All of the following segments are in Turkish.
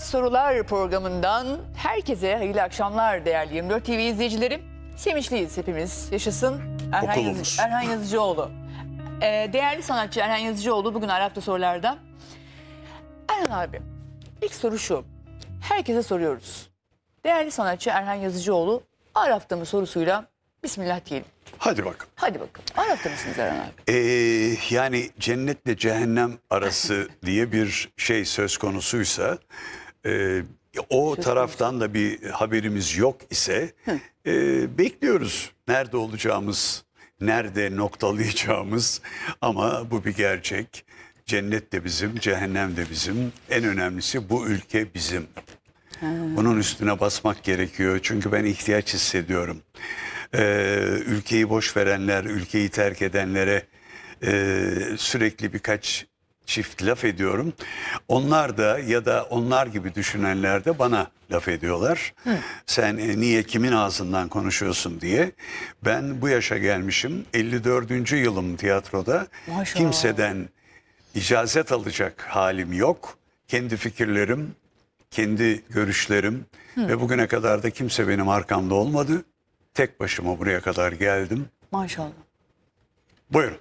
Sorular programından herkese hayırlı akşamlar değerli 24 TV izleyicilerim. Sevinçliyiz hepimiz. Yaşasın Erhan, Yazı, Erhan Yazıcıoğlu. Ee, değerli sanatçı Erhan Yazıcıoğlu bugün Arap'ta sorularda. Erhan abi ilk soru şu. Herkese soruyoruz. Değerli sanatçı Erhan Yazıcıoğlu Arap'ta mı sorusuyla Bismillah diyelim. Hadi bakalım. Hadi bakalım. Arap'ta mısınız Erhan abi? Ee, yani cennetle cehennem arası diye bir şey söz konusuysa e, o Söz taraftan da bir haberimiz yok ise e, bekliyoruz. Nerede olacağımız, nerede noktalayacağımız ama bu bir gerçek. Cennet de bizim, cehennem de bizim. En önemlisi bu ülke bizim. Bunun üstüne basmak gerekiyor. Çünkü ben ihtiyaç hissediyorum. Ee, ülkeyi boş verenler, ülkeyi terk edenlere e, sürekli birkaç çift laf ediyorum. Onlar da ya da onlar gibi düşünenler de bana laf ediyorlar. Hı. Sen e, niye kimin ağzından konuşuyorsun diye. Ben bu yaşa gelmişim. 54. yılım tiyatroda. Maşallah. Kimseden icazet alacak halim yok. Kendi fikirlerim, kendi görüşlerim Hı. ve bugüne kadar da kimse benim arkamda olmadı. Tek başıma buraya kadar geldim. Maşallah. Buyurun.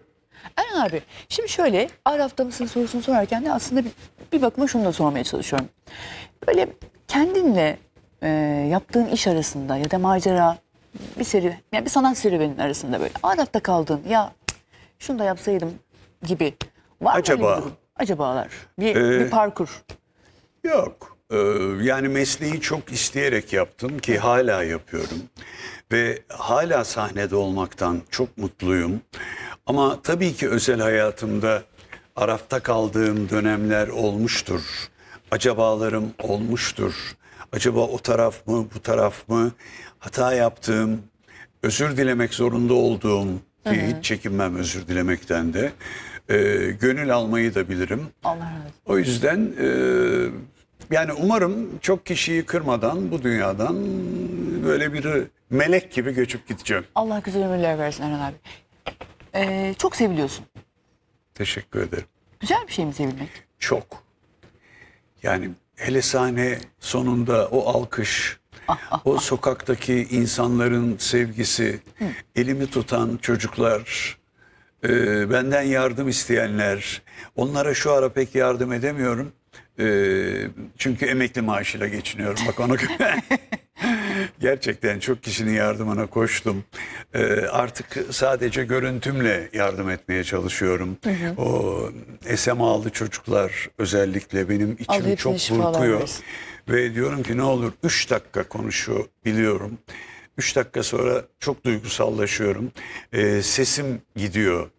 Erhan abi şimdi şöyle Araf'ta mısın sorusunu sorarken de aslında bir, bir bakıma şunu da sormaya çalışıyorum. Böyle kendinle e, yaptığın iş arasında ya da macera bir seri yani bir sanat serüvenin arasında böyle Araf'ta kaldın ya şunu da yapsaydım gibi var mı Acaba? öyle bir Acabalar bir, ee, bir parkur. Yok. Ee, yani mesleği çok isteyerek yaptım ki hala yapıyorum. Ve hala sahnede olmaktan çok mutluyum. Ama tabii ki özel hayatımda Araf'ta kaldığım dönemler olmuştur. Acabalarım olmuştur. Acaba o taraf mı, bu taraf mı? Hata yaptığım, özür dilemek zorunda olduğum Hı-hı. hiç çekinmem özür dilemekten de. E, gönül almayı da bilirim. Allah razı O yüzden e, yani umarım çok kişiyi kırmadan bu dünyadan böyle bir melek gibi göçüp gideceğim. Allah güzel ömürler versin Erhan abi e, çok seviliyorsun. Teşekkür ederim. Güzel bir şey mi sevilmek? Çok. Yani hele sahne sonunda o alkış, ah, ah, o ah. sokaktaki insanların sevgisi, Hı. elimi tutan çocuklar, e, benden yardım isteyenler. Onlara şu ara pek yardım edemiyorum. E, çünkü emekli maaşıyla geçiniyorum. Bak ona göre. Gerçekten çok kişinin yardımına koştum. Ee, artık sadece görüntümle yardım etmeye çalışıyorum. Hı hı. O SMA'lı çocuklar özellikle benim içim Allah çok burkuyor. Ve diyorum ki ne olur 3 dakika konuşu biliyorum. 3 dakika sonra çok duygusallaşıyorum. Ee, sesim gidiyor.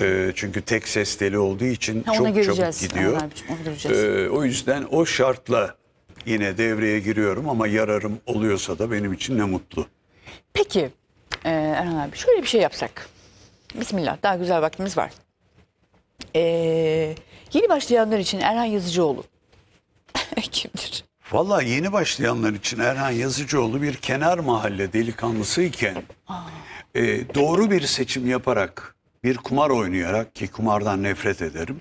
E, çünkü tek ses deli olduğu için ha, çok çabuk gidiyor. Ha, e, o yüzden o şartla yine devreye giriyorum ama yararım oluyorsa da benim için ne mutlu. Peki e, Erhan abi şöyle bir şey yapsak. Bismillah daha güzel vaktimiz var. E, yeni başlayanlar için Erhan Yazıcıoğlu kimdir? Valla yeni başlayanlar için Erhan Yazıcıoğlu bir kenar mahalle delikanlısı iken e, doğru bir seçim yaparak bir kumar oynayarak ki kumardan nefret ederim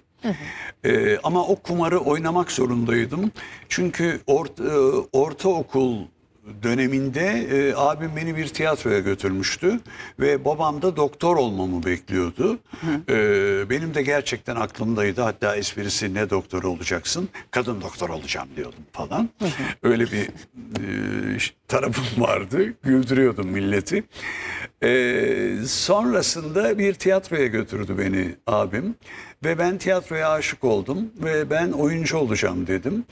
ee, ama o kumarı oynamak zorundaydım. Çünkü orta, e, ortaokul döneminde e, abim beni bir tiyatroya götürmüştü ve babam da doktor olmamı bekliyordu. Hı. E, ee, benim de gerçekten aklımdaydı hatta esprisi ne doktor olacaksın kadın doktor olacağım diyordum falan. Hı. Öyle bir e, tarafım vardı güldürüyordum milleti. E, sonrasında bir tiyatroya götürdü beni abim ve ben tiyatroya aşık oldum ve ben oyuncu olacağım dedim.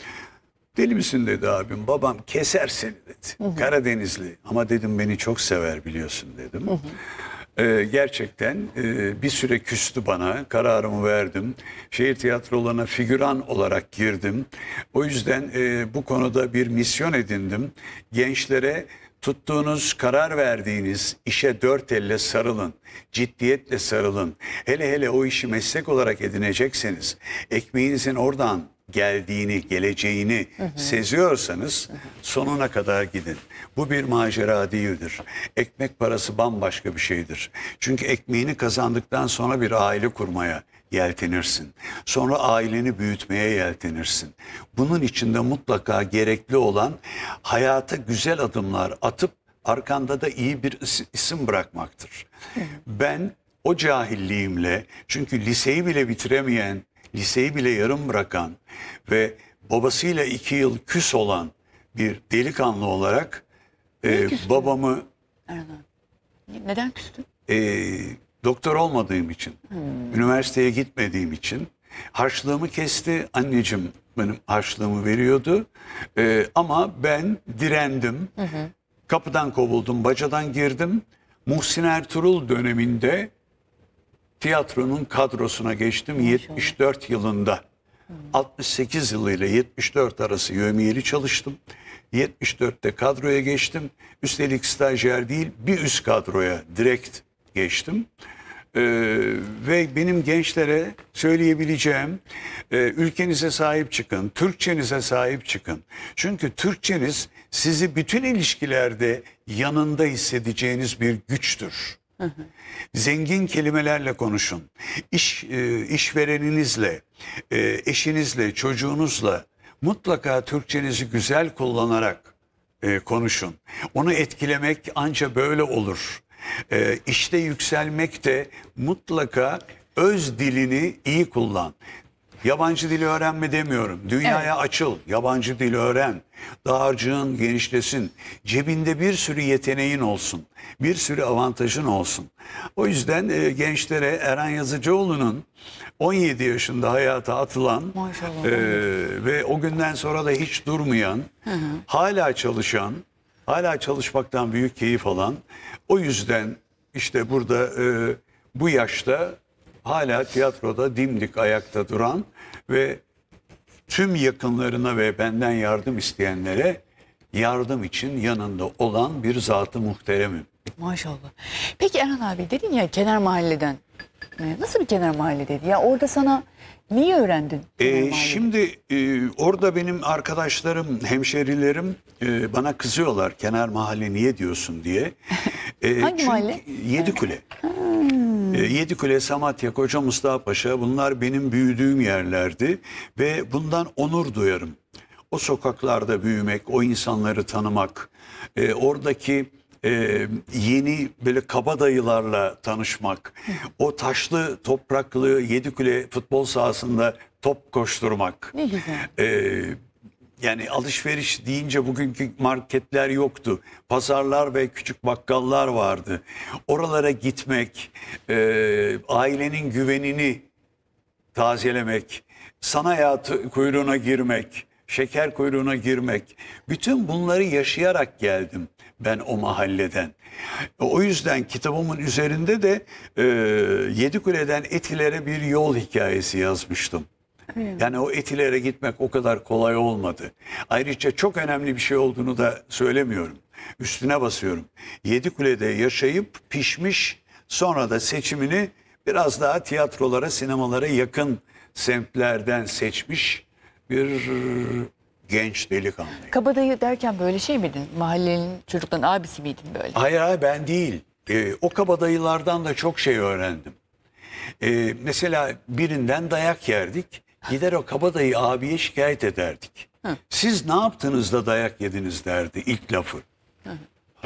Deli misin dedi abim babam keser seni dedi. Hı hı. Karadenizli ama dedim beni çok sever biliyorsun dedim. Hı hı. Ee, gerçekten e, bir süre küstü bana kararımı verdim şehir tiyatrolarına figüran olarak girdim o yüzden e, bu konuda bir misyon edindim gençlere Tuttuğunuz, karar verdiğiniz işe dört elle sarılın, ciddiyetle sarılın. Hele hele o işi meslek olarak edinecekseniz, ekmeğinizin oradan geldiğini, geleceğini hı hı. seziyorsanız sonuna kadar gidin. Bu bir macera değildir. Ekmek parası bambaşka bir şeydir. Çünkü ekmeğini kazandıktan sonra bir aile kurmaya, yeltenirsin. Sonra aileni büyütmeye yeltenirsin. Bunun içinde mutlaka gerekli olan hayata güzel adımlar atıp arkanda da iyi bir isim bırakmaktır. Ben o cahilliğimle çünkü liseyi bile bitiremeyen, liseyi bile yarım bırakan ve babasıyla iki yıl küs olan bir delikanlı olarak e, babamı... Neden küstün? E, doktor olmadığım için, hmm. üniversiteye gitmediğim için harçlığımı kesti. Anneciğim benim harçlığımı veriyordu. Ee, ama ben direndim. Hı hı. Kapıdan kovuldum, bacadan girdim. Muhsin Ertuğrul döneminde tiyatronun kadrosuna geçtim Maşallah. 74 yılında. Hı. 68 yılı ile 74 arası yövmiyeli çalıştım. 74'te kadroya geçtim. Üstelik stajyer değil bir üst kadroya direkt geçtim. Ee, ve benim gençlere söyleyebileceğim e, ülkenize sahip çıkın, Türkçenize sahip çıkın. Çünkü Türkçeniz sizi bütün ilişkilerde yanında hissedeceğiniz bir güçtür. Zengin kelimelerle konuşun. İş e, işvereninizle, e, eşinizle, çocuğunuzla mutlaka Türkçenizi güzel kullanarak e, konuşun. Onu etkilemek ancak böyle olur. E, işte yükselmekte mutlaka öz dilini iyi kullan. Yabancı dili öğrenme demiyorum. Dünyaya evet. açıl, yabancı dili öğren. Dağarcığın genişlesin. Cebinde bir sürü yeteneğin olsun. Bir sürü avantajın olsun. O yüzden e, gençlere Eren Yazıcıoğlu'nun 17 yaşında hayata atılan Maşallah. e, ve o günden sonra da hiç durmayan, hı hı. hala çalışan, hala çalışmaktan büyük keyif alan o yüzden işte burada e, bu yaşta hala tiyatroda dimdik ayakta duran ve tüm yakınlarına ve benden yardım isteyenlere yardım için yanında olan bir zatı muhteremim. Maşallah. Peki Erhan abi dedin ya kenar mahalleden. E, nasıl bir kenar mahalle dedi Ya orada sana Niye öğrendin? E, şimdi e, orada benim arkadaşlarım, hemşerilerim e, bana kızıyorlar. Kenar mahalle niye diyorsun diye. E, Hangi mahalle? Yedikule. Hmm. E, Yedikule, Samatya, Koca Mustafa Paşa bunlar benim büyüdüğüm yerlerdi. Ve bundan onur duyarım. O sokaklarda büyümek, o insanları tanımak, e, oradaki e, yeni böyle kabadayılarla tanışmak, o taşlı topraklı Yedikule futbol sahasında top koşturmak. Ne güzel. E, yani alışveriş deyince bugünkü marketler yoktu. Pazarlar ve küçük bakkallar vardı. Oralara gitmek, e, ailenin güvenini tazelemek, sanayat kuyruğuna girmek, şeker kuyruğuna girmek. Bütün bunları yaşayarak geldim ben o mahalleden. O yüzden kitabımın üzerinde de e, Yedikule'den Etilere bir yol hikayesi yazmıştım. Evet. Yani o etilere gitmek o kadar kolay olmadı. Ayrıca çok önemli bir şey olduğunu da söylemiyorum. Üstüne basıyorum. Yedikule'de yaşayıp pişmiş sonra da seçimini biraz daha tiyatrolara, sinemalara yakın semtlerden seçmiş bir genç delikanlıyım. Kabadayı derken böyle şey miydin? Mahallenin çocukların abisi miydin böyle? Hayır hayır ben değil. E, o kabadayılardan da çok şey öğrendim. E, mesela birinden dayak yerdik. Gider o kabadayı abiye şikayet ederdik. Hı. Siz ne yaptınız da dayak yediniz derdi ilk lafı. Hı.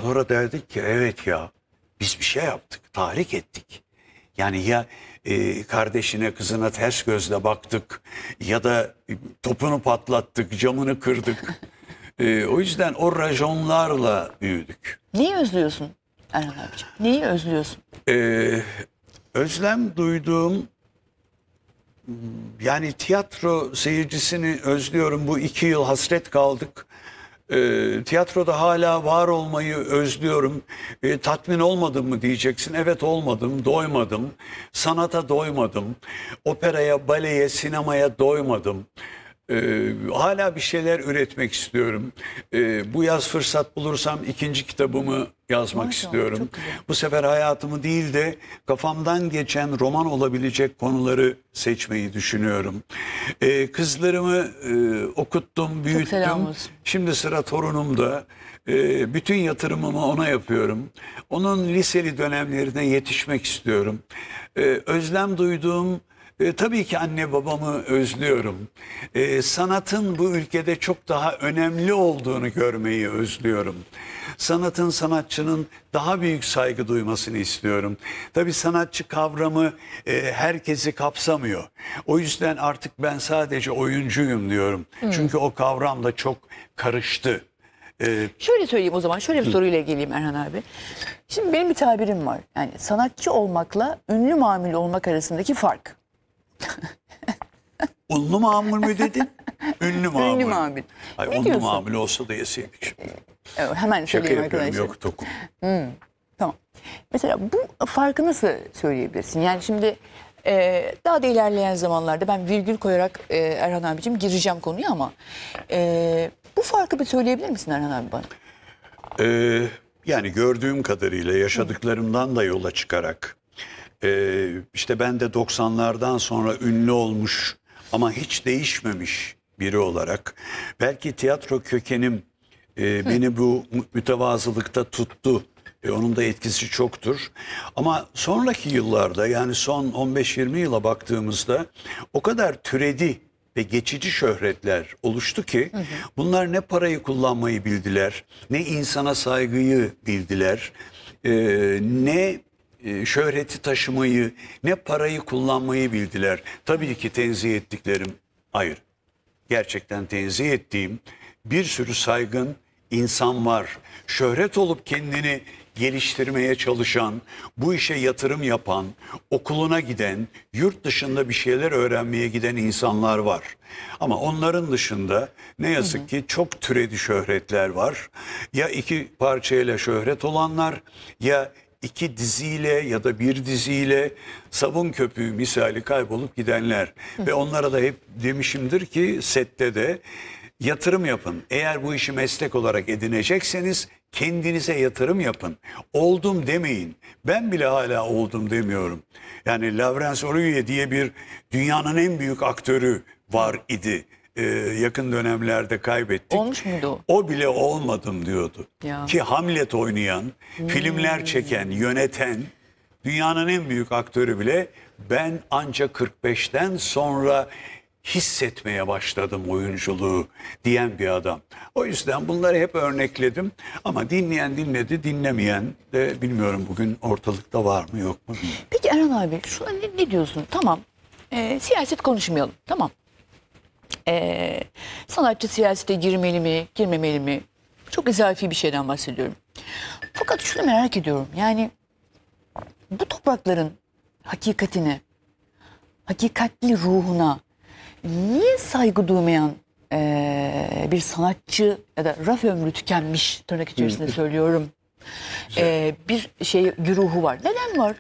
Sonra derdik ki evet ya biz bir şey yaptık, tahrik ettik. Yani ya ee, kardeşine kızına ters gözle baktık ya da topunu patlattık camını kırdık. e, o yüzden o rajonlarla büyüdük. Niye özlüyorsun Erhan abicim? Neyi özlüyorsun? E, özlem duyduğum yani tiyatro seyircisini özlüyorum. Bu iki yıl hasret kaldık e, tiyatroda hala var olmayı özlüyorum. E, tatmin olmadım mı diyeceksin. Evet olmadım, doymadım. Sanata doymadım. Operaya, baleye, sinemaya doymadım. Ee, hala bir şeyler üretmek istiyorum. Ee, bu yaz fırsat bulursam ikinci kitabımı yazmak Maşallah, istiyorum. Bu sefer hayatımı değil de kafamdan geçen roman olabilecek konuları seçmeyi düşünüyorum. Ee, kızlarımı e, okuttum, büyüttüm. Şimdi sıra torunum da. E, bütün yatırımımı ona yapıyorum. Onun liseli dönemlerine yetişmek istiyorum. E, özlem duyduğum e, tabii ki anne babamı özlüyorum. E, sanatın bu ülkede çok daha önemli olduğunu görmeyi özlüyorum. Sanatın sanatçının daha büyük saygı duymasını istiyorum. Tabii sanatçı kavramı e, herkesi kapsamıyor. O yüzden artık ben sadece oyuncuyum diyorum. Hmm. Çünkü o kavram da çok karıştı. Ee, şöyle söyleyeyim o zaman şöyle bir hı. soruyla geleyim Erhan abi. Şimdi benim bir tabirim var. Yani sanatçı olmakla ünlü mamül olmak arasındaki fark. Unlu mamul mü dedin? Ünlü mamul. Ünlü mamul. Ay, ne unlu diyorsun? mamul olsa da yeseydik şimdi. Ee, hemen söyleyeyim arkadaşlar. yok tokum. Hmm, tamam. Mesela bu farkı nasıl söyleyebilirsin? Yani şimdi e, daha da ilerleyen zamanlarda ben virgül koyarak e, Erhan abicim gireceğim konuya ama e, bu farkı bir söyleyebilir misin Erhan abi bana? Ee, yani gördüğüm kadarıyla yaşadıklarımdan da yola çıkarak ee, işte ben de 90'lardan sonra ünlü olmuş ama hiç değişmemiş biri olarak. Belki tiyatro kökenim e, beni bu mütevazılıkta tuttu. E, onun da etkisi çoktur. Ama sonraki yıllarda yani son 15-20 yıla baktığımızda o kadar türedi ve geçici şöhretler oluştu ki hı hı. bunlar ne parayı kullanmayı bildiler, ne insana saygıyı bildiler, e, ne e, şöhreti taşımayı ne parayı kullanmayı bildiler. Tabii ki tenzih ettiklerim hayır. Gerçekten tenzih ettiğim bir sürü saygın insan var. Şöhret olup kendini geliştirmeye çalışan, bu işe yatırım yapan, okuluna giden, yurt dışında bir şeyler öğrenmeye giden insanlar var. Ama onların dışında ne yazık ki çok türedi şöhretler var. Ya iki parçayla şöhret olanlar ya iki diziyle ya da bir diziyle sabun köpüğü misali kaybolup gidenler. Ve onlara da hep demişimdir ki sette de yatırım yapın. Eğer bu işi meslek olarak edinecekseniz kendinize yatırım yapın. Oldum demeyin. Ben bile hala oldum demiyorum. Yani Lawrence Olivier diye bir dünyanın en büyük aktörü var idi e, yakın dönemlerde kaybettik. Olmuş muydu o? O bile olmadım diyordu. Ya. Ki Hamlet oynayan, hmm. filmler çeken, yöneten dünyanın en büyük aktörü bile ben ancak 45'ten sonra hissetmeye başladım oyunculuğu diyen bir adam. O yüzden bunları hep örnekledim ama dinleyen dinledi dinlemeyen de bilmiyorum bugün ortalıkta var mı yok mu? Peki Erhan abi şuna ne, ne diyorsun? Tamam e, siyaset konuşmayalım tamam ee, sanatçı siyasete girmeli mi, girmemeli mi? Çok izafi bir şeyden bahsediyorum. Fakat şunu merak ediyorum. Yani bu toprakların hakikatine, hakikatli ruhuna niye saygı duymayan e, bir sanatçı ya da raf ömrü tükenmiş tırnak içerisinde söylüyorum e, bir şey güruhu var. Neden var?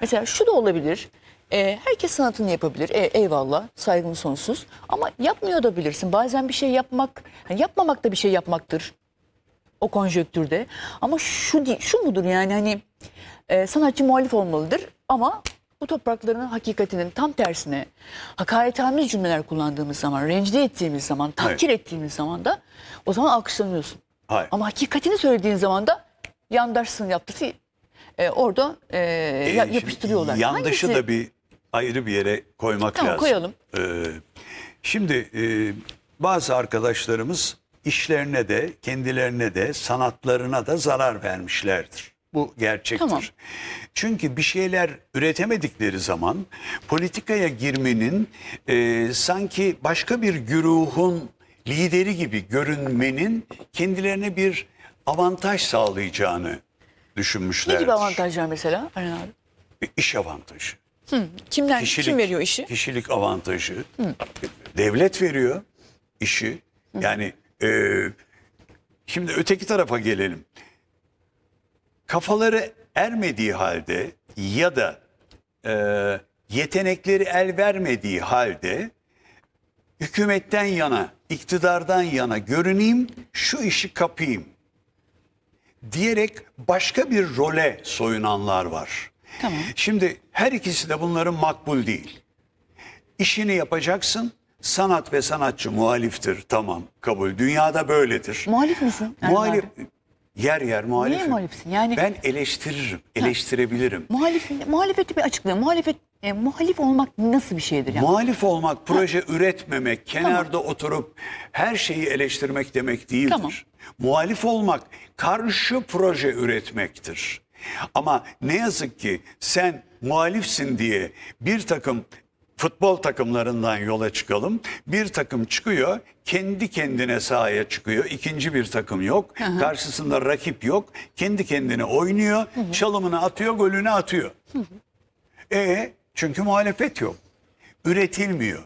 Mesela şu da olabilir. E, herkes sanatını yapabilir. E, eyvallah. Saygım sonsuz. Ama yapmıyor da bilirsin. Bazen bir şey yapmak, yani yapmamak da bir şey yapmaktır. O konjöktürde. Ama şu şu mudur yani hani e, sanatçı muhalif olmalıdır ama bu toprakların hakikatinin tam tersine hakaretamiz cümleler kullandığımız zaman, rencide ettiğimiz zaman, takdir ettiğimiz zaman da o zaman alkışlanıyorsun. Hayır. Ama hakikatini söylediğin zaman da yandaşsın yaptısı e, orada e, e, yapıştırıyorlar. Yandaşı Hangisi? da bir ayrı bir yere koymak tamam, lazım. koyalım. Ee, şimdi e, bazı arkadaşlarımız işlerine de kendilerine de sanatlarına da zarar vermişlerdir. Bu gerçektir. Tamam. Çünkü bir şeyler üretemedikleri zaman politikaya girmenin e, sanki başka bir güruhun lideri gibi görünmenin kendilerine bir avantaj sağlayacağını düşünmüşlerdir. Ne gibi avantajlar mesela Aran abi? E, iş avantajı. Hı. Kimden kişilik, kim veriyor işi? Kişilik avantajı. Hı. Devlet veriyor işi. Hı. Yani e, şimdi öteki tarafa gelelim. Kafaları ermediği halde ya da e, yetenekleri el vermediği halde hükümetten yana, iktidardan yana görüneyim, şu işi kapayım diyerek başka bir role soyunanlar var. Tamam. Şimdi her ikisi de bunların makbul değil. İşini yapacaksın. Sanat ve sanatçı muhaliftir. Tamam kabul. Dünyada böyledir. Muhalif misin? Muhalif. Erdoğan? Yer yer muhalif. Niye muhalifsin? Yani ben eleştiririm, eleştirebilirim. Ha, muhalif, muhalefeti bir açıkla. Muhalefet e, muhalif olmak nasıl bir şeydir yani? Muhalif olmak proje ha. üretmemek, kenarda tamam. oturup her şeyi eleştirmek demek değildir. Tamam. Muhalif olmak karşı proje üretmektir. Ama ne yazık ki sen muhalifsin diye bir takım futbol takımlarından yola çıkalım. Bir takım çıkıyor, kendi kendine sahaya çıkıyor. İkinci bir takım yok. Hı hı. Karşısında rakip yok. Kendi kendine oynuyor, hı hı. çalımını atıyor, golünü atıyor. Hı hı. E çünkü muhalefet yok. Üretilmiyor.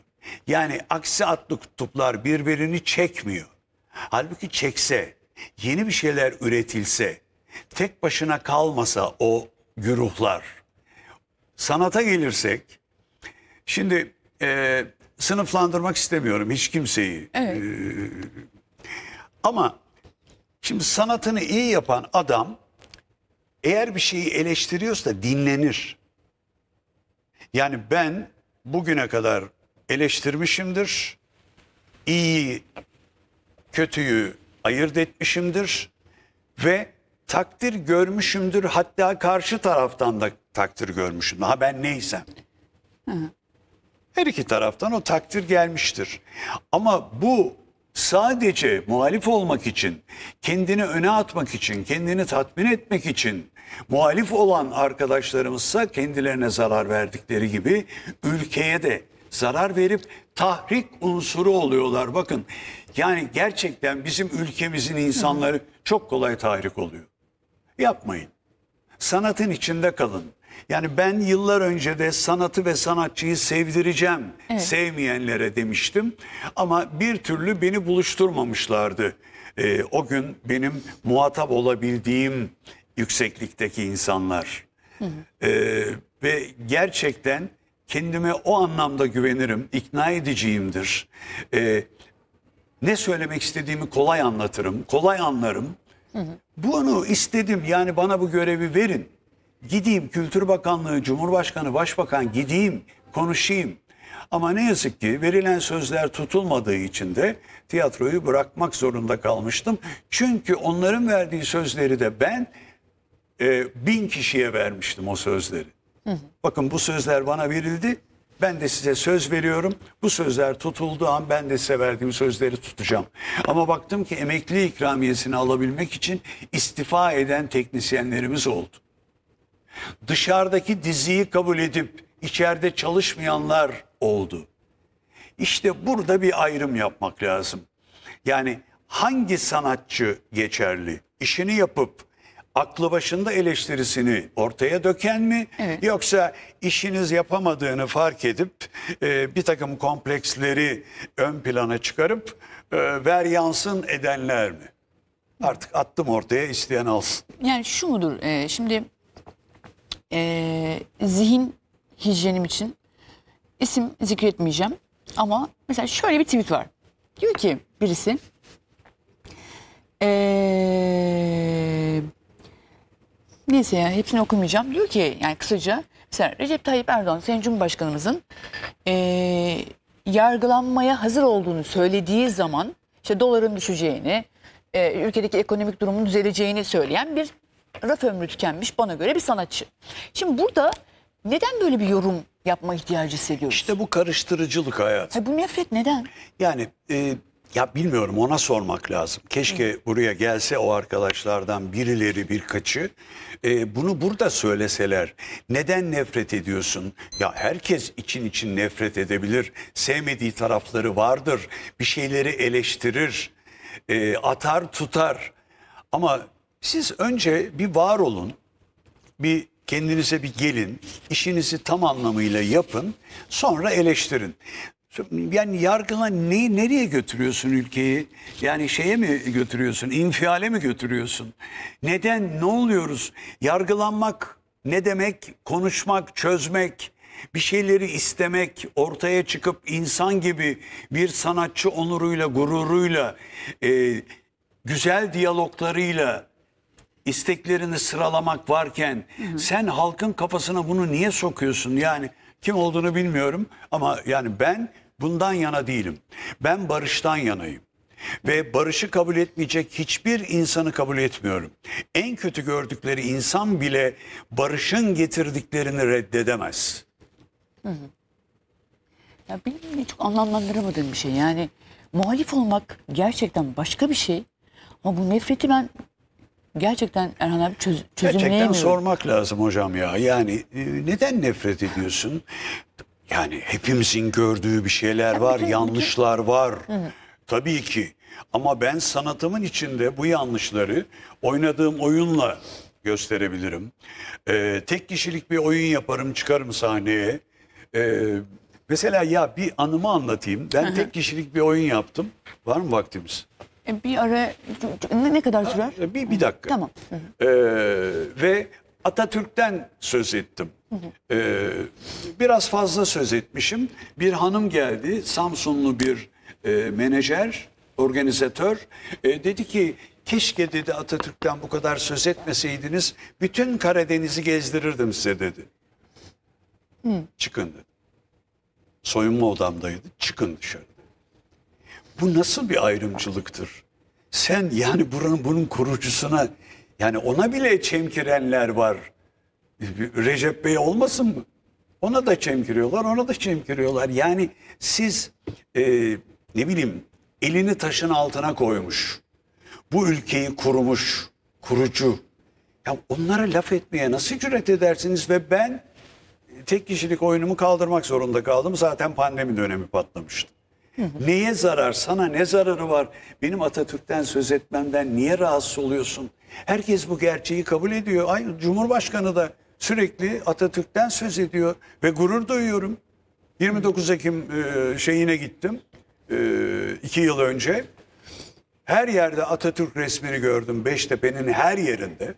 Yani aksi atlı kutuplar birbirini çekmiyor. Halbuki çekse, yeni bir şeyler üretilse, tek başına kalmasa o güruhlar. Sanata gelirsek, şimdi e, sınıflandırmak istemiyorum hiç kimseyi. Evet. E, ama şimdi sanatını iyi yapan adam eğer bir şeyi eleştiriyorsa dinlenir. Yani ben bugüne kadar eleştirmişimdir. iyi kötüyü ayırt etmişimdir ve takdir görmüşümdür hatta karşı taraftan da takdir görmüşümdür. Ha ben neysem. Hı. Her iki taraftan o takdir gelmiştir. Ama bu sadece muhalif olmak için, kendini öne atmak için, kendini tatmin etmek için muhalif olan arkadaşlarımızsa kendilerine zarar verdikleri gibi ülkeye de zarar verip tahrik unsuru oluyorlar. Bakın yani gerçekten bizim ülkemizin insanları çok kolay tahrik oluyor yapmayın. Sanatın içinde kalın. Yani ben yıllar önce de sanatı ve sanatçıyı sevdireceğim evet. sevmeyenlere demiştim. Ama bir türlü beni buluşturmamışlardı. Ee, o gün benim muhatap olabildiğim yükseklikteki insanlar. Hı ee, ve gerçekten kendime o anlamda güvenirim, ikna ediciyimdir. Ee, ne söylemek istediğimi kolay anlatırım, kolay anlarım. Hı hı. Bunu istedim yani bana bu görevi verin. Gideyim Kültür Bakanlığı, Cumhurbaşkanı, Başbakan gideyim konuşayım. Ama ne yazık ki verilen sözler tutulmadığı için de tiyatroyu bırakmak zorunda kalmıştım. Çünkü onların verdiği sözleri de ben e, bin kişiye vermiştim o sözleri. Hı hı. Bakın bu sözler bana verildi. Ben de size söz veriyorum. Bu sözler tutulduğu an ben de size verdiğim sözleri tutacağım. Ama baktım ki emekli ikramiyesini alabilmek için istifa eden teknisyenlerimiz oldu. Dışarıdaki diziyi kabul edip içeride çalışmayanlar oldu. İşte burada bir ayrım yapmak lazım. Yani hangi sanatçı geçerli? İşini yapıp aklı başında eleştirisini ortaya döken mi? Evet. Yoksa işiniz yapamadığını fark edip e, bir takım kompleksleri ön plana çıkarıp e, ver yansın edenler mi? Artık attım ortaya isteyen alsın. Yani şu mudur? E, şimdi e, zihin hijyenim için isim zikretmeyeceğim. Ama mesela şöyle bir tweet var. Diyor ki birisi... Eee Neyse ya hepsini okumayacağım. Diyor ki yani kısaca mesela Recep Tayyip Erdoğan Sayın Cumhurbaşkanımızın e, yargılanmaya hazır olduğunu söylediği zaman işte doların düşeceğini, e, ülkedeki ekonomik durumun düzeleceğini söyleyen bir raf ömrü tükenmiş bana göre bir sanatçı. Şimdi burada neden böyle bir yorum yapma ihtiyacı hissediyoruz? İşte bu karıştırıcılık hayat. Ha, bu nefret neden? Yani e, ya bilmiyorum ona sormak lazım. Keşke buraya gelse o arkadaşlardan birileri birkaçı. E, bunu burada söyleseler. Neden nefret ediyorsun? Ya herkes için için nefret edebilir. Sevmediği tarafları vardır. Bir şeyleri eleştirir. E, atar tutar. Ama siz önce bir var olun. Bir kendinize bir gelin, işinizi tam anlamıyla yapın, sonra eleştirin. Yani yargıla ne nereye götürüyorsun ülkeyi? Yani şeye mi götürüyorsun? İnfiale mi götürüyorsun? Neden? Ne oluyoruz? Yargılanmak ne demek? Konuşmak, çözmek, bir şeyleri istemek, ortaya çıkıp insan gibi bir sanatçı onuruyla, gururuyla, e, güzel diyaloglarıyla isteklerini sıralamak varken hı hı. sen halkın kafasına bunu niye sokuyorsun? Yani kim olduğunu bilmiyorum ama yani ben Bundan yana değilim. Ben barıştan yanayım ve barışı kabul etmeyecek hiçbir insanı kabul etmiyorum. En kötü gördükleri insan bile barışın getirdiklerini reddedemez. Ya benim çok anlamlandıramadığım bir şey. Yani muhalif olmak gerçekten başka bir şey. Ama bu nefreti ben gerçekten Erhan abi çöz, çözümleyemiyorum. Gerçekten sormak lazım hocam ya. Yani e, neden nefret ediyorsun? Yani hepimizin gördüğü bir şeyler var, yanlışlar var. Tabii ki. Ama ben sanatımın içinde bu yanlışları oynadığım oyunla gösterebilirim. Ee, tek kişilik bir oyun yaparım, çıkarım sahneye. Ee, mesela ya bir anımı anlatayım. Ben tek kişilik bir oyun yaptım. Var mı vaktimiz? E, bir ara ne ne kadar sürer? Bir, bir dakika. Tamam. Ee, ve Atatürk'ten söz ettim. Ee, biraz fazla söz etmişim. Bir hanım geldi, Samsunlu bir e, menajer, organizatör. E, dedi ki keşke dedi Atatürk'ten bu kadar söz etmeseydiniz. Bütün Karadeniz'i gezdirirdim size dedi. Hı. Çıkın dedi. Soyunma odamdaydı, çıkın dışarı. Bu nasıl bir ayrımcılıktır? Sen yani buranın bunun kurucusuna yani ona bile çemkirenler var. Recep Bey olmasın mı? Ona da çemkiriyorlar, ona da çemkiriyorlar. Yani siz e, ne bileyim elini taşın altına koymuş. Bu ülkeyi kurmuş, kurucu. Ya onlara laf etmeye nasıl cüret edersiniz ve ben tek kişilik oyunumu kaldırmak zorunda kaldım. Zaten pandemi dönemi patlamıştı. Neye zarar? Sana ne zararı var? Benim Atatürk'ten söz etmemden niye rahatsız oluyorsun? Herkes bu gerçeği kabul ediyor. Ay Cumhurbaşkanı da sürekli Atatürk'ten söz ediyor ve gurur duyuyorum. 29 Ekim e, şeyine gittim e, iki yıl önce. Her yerde Atatürk resmini gördüm. Beştepe'nin her yerinde.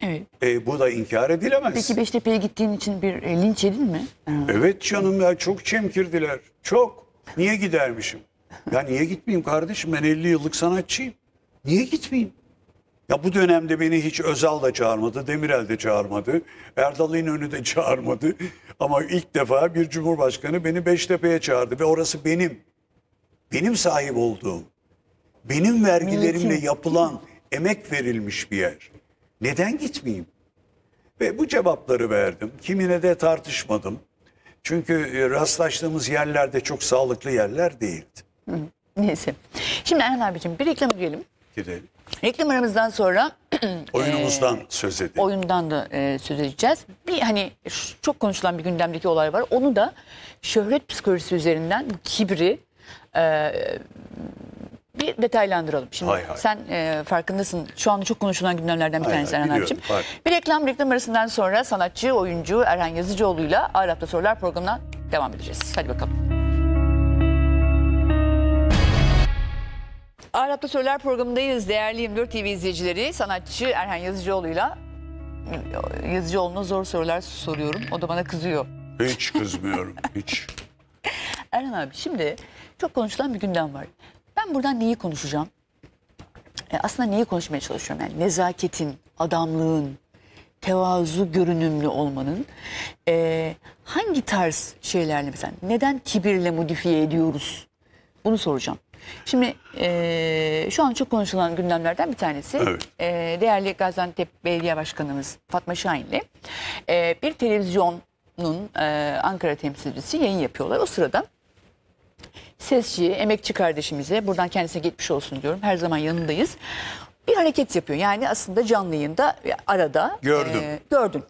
Evet. E, bu da inkar edilemez. Peki Beştepe'ye gittiğin için bir e, linç yedin mi? Evet canım ya çok çemkirdiler. Çok. Niye gidermişim? Ya niye gitmeyeyim kardeşim? Ben 50 yıllık sanatçıyım. Niye gitmeyeyim? Ya bu dönemde beni hiç Özal da çağırmadı, Demirel de çağırmadı, Erdal İnönü de çağırmadı. Ama ilk defa bir cumhurbaşkanı beni Beştepe'ye çağırdı ve orası benim. Benim sahip olduğum, benim vergilerimle yapılan, emek verilmiş bir yer. Neden gitmeyeyim? Ve bu cevapları verdim. Kimine de tartışmadım. Çünkü e, rastlaştığımız yerlerde çok sağlıklı yerler değildi. neyse. Şimdi Erhan abicim bir reklam diyelim. Gidelim. Reklam aramızdan sonra oyunumuzdan e, söz edeceğiz. Oyundan da e, söz edeceğiz. Bir hani çok konuşulan bir gündemdeki olay var. Onu da şöhret psikolojisi üzerinden kibri e, bir detaylandıralım. Şimdi hay hay. sen e, farkındasın. Şu anda çok konuşulan gündemlerden bir hay tanesi Erhan Bir reklam reklam arasından sonra sanatçı, oyuncu Erhan Yazıcıoğlu'yla Arap'ta Sorular programına devam edeceğiz. Hadi bakalım. Arap'ta söyler programındayız değerli 24 TV izleyicileri. Sanatçı Erhan Yazıcıoğlu'yla Yazıcıoğlu'na zor sorular soruyorum. O da bana kızıyor. Hiç kızmıyorum, hiç. Erhan abi şimdi çok konuşulan bir gündem var. Ben buradan neyi konuşacağım? E, aslında neyi konuşmaya çalışıyorum? Yani nezaketin, adamlığın, tevazu görünümlü olmanın e, hangi tarz şeylerle mesela neden kibirle modifiye ediyoruz? Bunu soracağım. Şimdi e, şu an çok konuşulan gündemlerden bir tanesi evet. e, değerli Gaziantep Belediye Başkanımız Fatma Şahinli e, bir televizyonun e, Ankara temsilcisi yayın yapıyorlar. O sırada sesçi, emekçi kardeşimize buradan kendisine gitmiş olsun diyorum. Her zaman yanındayız. Bir hareket yapıyor. Yani aslında canlı yayında e, arada. Gördüm. E, gördün.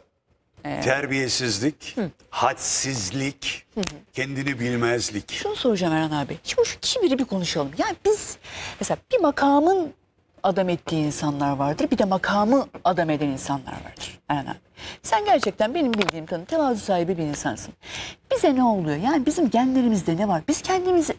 Terbiyesizlik, hı. hadsizlik, hı kendini bilmezlik. Şunu soracağım Erhan abi. Şimdi şu kibiri bir konuşalım. Yani biz mesela bir makamın adam ettiği insanlar vardır. Bir de makamı adam eden insanlar vardır. Erhan abi. Sen gerçekten benim bildiğim tanı tevazu sahibi bir insansın. Bize ne oluyor? Yani bizim genlerimizde ne var? Biz kendimiz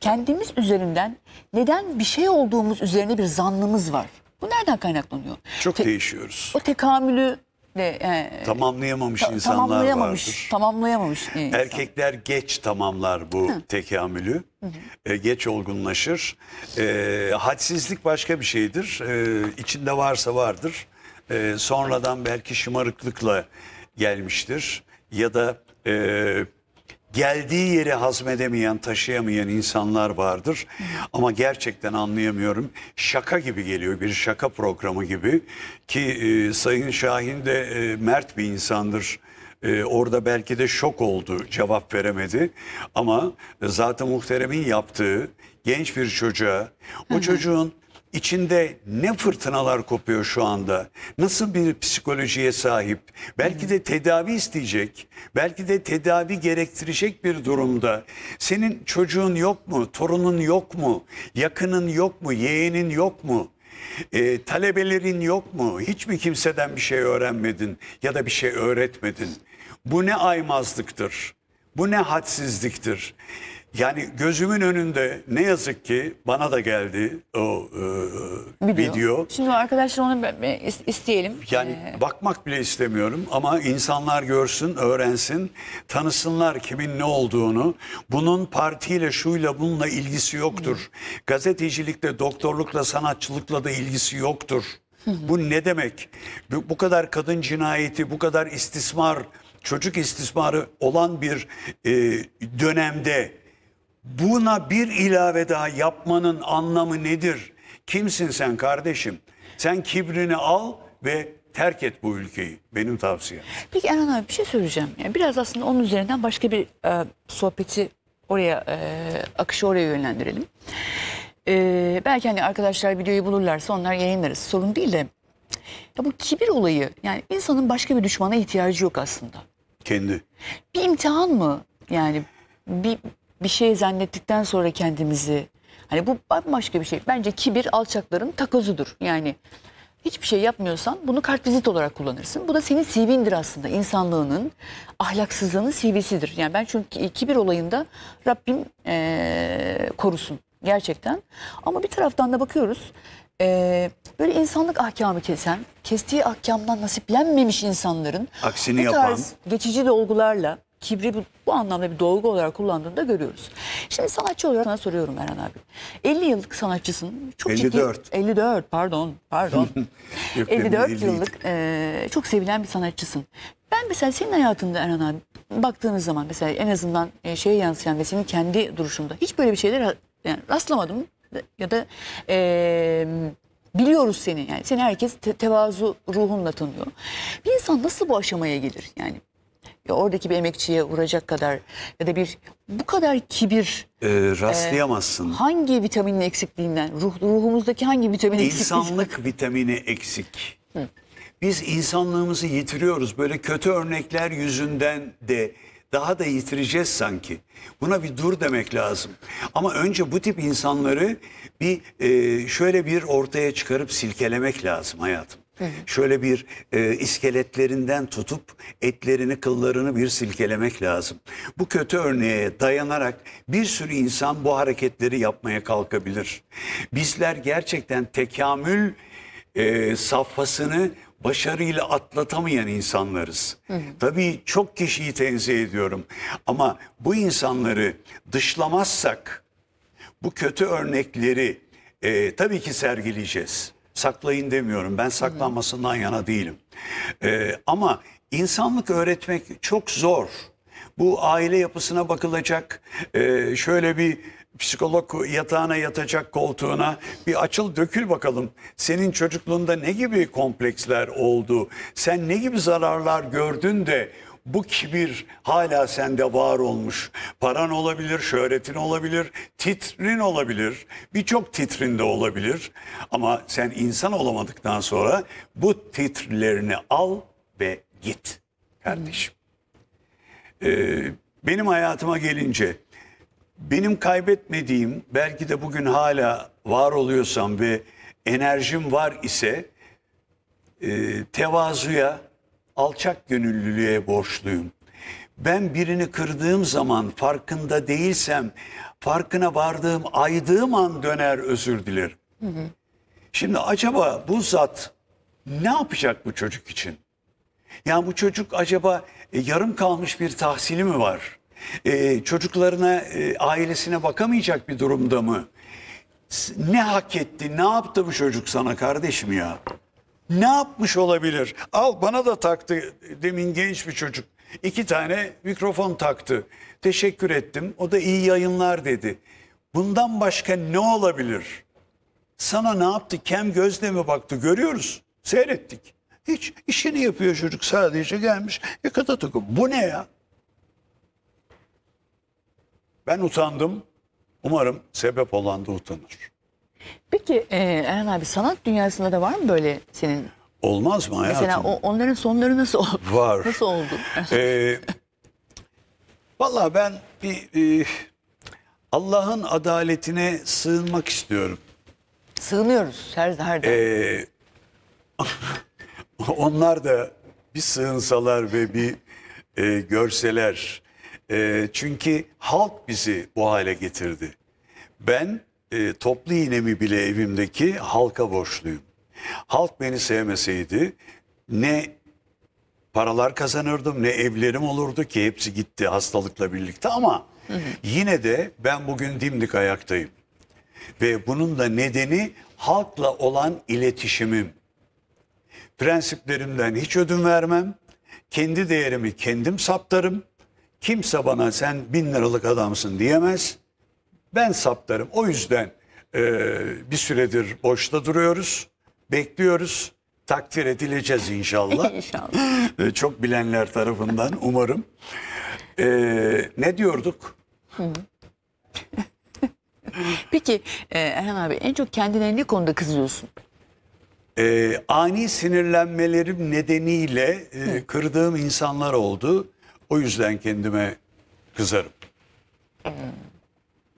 kendimiz üzerinden neden bir şey olduğumuz üzerine bir zannımız var. Bu nereden kaynaklanıyor? Çok Te değişiyoruz. O tekamülü kesinlikle e, tamamlayamamış ta insanlar tamamlayamamış, vardır. Tamamlayamamış. E, Erkekler geç tamamlar bu Hı. tekamülü. Hı E, geç olgunlaşır. E, hadsizlik başka bir şeydir. E, içinde varsa vardır. E, sonradan belki şımarıklıkla gelmiştir ya da e, geldiği yeri hazmedemeyen, taşıyamayan insanlar vardır. Ama gerçekten anlayamıyorum. Şaka gibi geliyor, bir şaka programı gibi. Ki e, Sayın Şahin de e, mert bir insandır. Ee, orada belki de şok oldu, cevap veremedi. Ama zaten muhteremin yaptığı genç bir çocuğa, o çocuğun içinde ne fırtınalar kopuyor şu anda? Nasıl bir psikolojiye sahip? Belki de tedavi isteyecek, belki de tedavi gerektirecek bir durumda. Senin çocuğun yok mu? Torunun yok mu? Yakının yok mu? Yeğenin yok mu? E, talebelerin yok mu? Hiç mi kimseden bir şey öğrenmedin ya da bir şey öğretmedin? Bu ne aymazlıktır? Bu ne hadsizliktir? Yani gözümün önünde ne yazık ki bana da geldi o e, video. video. Şimdi arkadaşlar onu isteyelim. Yani ee... bakmak bile istemiyorum ama insanlar görsün, öğrensin, tanısınlar kimin ne olduğunu. Bunun partiyle, şuyla, bununla ilgisi yoktur. Hı. Gazetecilikle, doktorlukla, sanatçılıkla da ilgisi yoktur. Hı hı. Bu ne demek? Bu, bu kadar kadın cinayeti, bu kadar istismar, çocuk istismarı olan bir e, dönemde Buna bir ilave daha yapmanın anlamı nedir? Kimsin sen kardeşim? Sen kibrini al ve terk et bu ülkeyi. Benim tavsiyem. Peki Erhan abi bir şey söyleyeceğim. Yani biraz aslında onun üzerinden başka bir e, sohbeti oraya, e, akışı oraya yönlendirelim. E, belki hani arkadaşlar videoyu bulurlarsa onlar yayınlarız. Sorun değil de ya bu kibir olayı yani insanın başka bir düşmana ihtiyacı yok aslında. Kendi. Bir imtihan mı? Yani bir bir şey zannettikten sonra kendimizi hani bu başka bir şey. Bence kibir alçakların takozudur. Yani hiçbir şey yapmıyorsan bunu kartvizit olarak kullanırsın. Bu da senin CV'ndir aslında. İnsanlığının, ahlaksızlığının CV'sidir. Yani ben çünkü kibir olayında Rabbim ee, korusun gerçekten. Ama bir taraftan da bakıyoruz e, böyle insanlık ahkamı kesen, kestiği ahkamdan nasiplenmemiş insanların Aksini bu tarz yapan. geçici dolgularla kibri bu, bu anlamda bir dolgu olarak kullandığını da görüyoruz. Şimdi sanatçı olarak sana soruyorum Erhan abi. 50 yıllık sanatçısın. Çok 54. Ciddi, 54 pardon pardon. 54 yıllık e, çok sevilen bir sanatçısın. Ben mesela senin hayatında Erhan abi baktığınız zaman mesela en azından e, şeye yansıyan ve senin kendi duruşunda hiç böyle bir şeyler yani rastlamadım ya da e, biliyoruz seni yani seni herkes te tevazu ruhunla tanıyor. Bir insan nasıl bu aşamaya gelir yani ya oradaki bir emekçiye vuracak kadar ya da bir bu kadar kibir e, rastlayamazsın. E, hangi vitaminin eksikliğinden? Ruh ruhumuzdaki hangi vitamin eksikliği? İnsanlık vitamini eksik. Hı. Biz insanlığımızı yitiriyoruz böyle kötü örnekler yüzünden de daha da yitireceğiz sanki. Buna bir dur demek lazım. Ama önce bu tip insanları bir e, şöyle bir ortaya çıkarıp silkelemek lazım hayatım. Şöyle bir e, iskeletlerinden tutup etlerini, kıllarını bir silkelemek lazım. Bu kötü örneğe dayanarak bir sürü insan bu hareketleri yapmaya kalkabilir. Bizler gerçekten tekamül e, safhasını başarıyla atlatamayan insanlarız. Hı hı. Tabii çok kişiyi tenzih ediyorum ama bu insanları dışlamazsak bu kötü örnekleri e, tabii ki sergileyeceğiz saklayın demiyorum. Ben saklanmasından yana değilim. Ee, ama insanlık öğretmek çok zor. Bu aile yapısına bakılacak. Ee, şöyle bir psikolog yatağına yatacak koltuğuna bir açıl dökül bakalım. Senin çocukluğunda ne gibi kompleksler oldu? Sen ne gibi zararlar gördün de bu kibir hala sende var olmuş. Paran olabilir, şöhretin olabilir, titrin olabilir, birçok titrin de olabilir. Ama sen insan olamadıktan sonra bu titrlerini al ve git kardeşim. Ee, benim hayatıma gelince benim kaybetmediğim belki de bugün hala var oluyorsam ve enerjim var ise e, tevazuya, alçak gönüllülüğe borçluyum. Ben birini kırdığım zaman farkında değilsem farkına vardığım aydığım an döner özür diler. Şimdi acaba bu zat ne yapacak bu çocuk için? Ya bu çocuk acaba e, yarım kalmış bir tahsili mi var? E, çocuklarına, e, ailesine bakamayacak bir durumda mı? Ne hak etti, ne yaptı bu çocuk sana kardeşim ya? ne yapmış olabilir? Al bana da taktı demin genç bir çocuk. İki tane mikrofon taktı. Teşekkür ettim. O da iyi yayınlar dedi. Bundan başka ne olabilir? Sana ne yaptı? Kem gözle mi baktı? Görüyoruz. Seyrettik. Hiç işini yapıyor çocuk sadece gelmiş. Yakata takım. Bu ne ya? Ben utandım. Umarım sebep olan da utanır. Peki e, Erhan abi sanat dünyasında da var mı böyle senin? Olmaz mı hayatım? Mesela o, onların sonları nasıl oldu? Var. Nasıl oldu? ee, Valla ben bir e, Allah'ın adaletine sığınmak istiyorum. Sığınıyoruz her, zaman ee, daim. onlar da bir sığınsalar ve bir e, görseler. E, çünkü halk bizi bu hale getirdi. Ben e, toplu iğnemi bile evimdeki halka borçluyum. Halk beni sevmeseydi ne paralar kazanırdım ne evlerim olurdu ki hepsi gitti hastalıkla birlikte ama hı hı. yine de ben bugün dimdik ayaktayım. Ve bunun da nedeni halkla olan iletişimim. Prensiplerimden hiç ödün vermem. Kendi değerimi kendim saptarım. Kimse bana sen bin liralık adamsın diyemez. Ben saptarım. O yüzden e, bir süredir boşta duruyoruz. Bekliyoruz. Takdir edileceğiz inşallah. inşallah. E, çok bilenler tarafından umarım. E, ne diyorduk? Peki e, Erhan abi en çok kendine ne konuda kızıyorsun? E, ani sinirlenmelerim nedeniyle e, kırdığım insanlar oldu. O yüzden kendime kızarım. Hmm.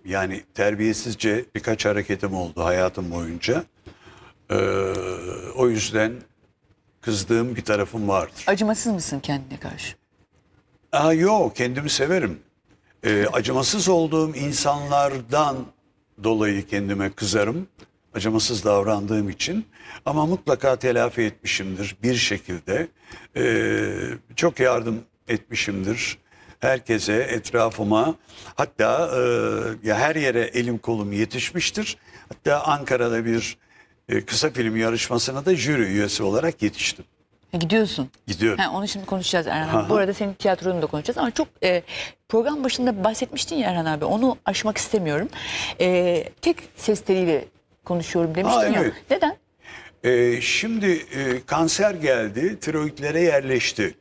Yani terbiyesizce birkaç hareketim oldu hayatım boyunca. Ee, o yüzden kızdığım bir tarafım vardır. Acımasız mısın kendine karşı? Aa, yok kendimi severim. Ee, acımasız olduğum insanlardan dolayı kendime kızarım. Acımasız davrandığım için. Ama mutlaka telafi etmişimdir bir şekilde. Ee, çok yardım etmişimdir herkese, etrafıma hatta e, her yere elim kolum yetişmiştir. Hatta Ankara'da bir e, kısa film yarışmasına da jüri üyesi olarak yetiştim. gidiyorsun. Gidiyorum. Ha, onu şimdi konuşacağız Erhan abi. Bu arada senin tiyatronu da konuşacağız ama çok e, program başında bahsetmiştin ya Erhan abi. Onu aşmak istemiyorum. E, tek ses teliyle konuşuyorum demiştin ha, evet. ya. Neden? E, şimdi e, kanser geldi, tiroidlere yerleşti.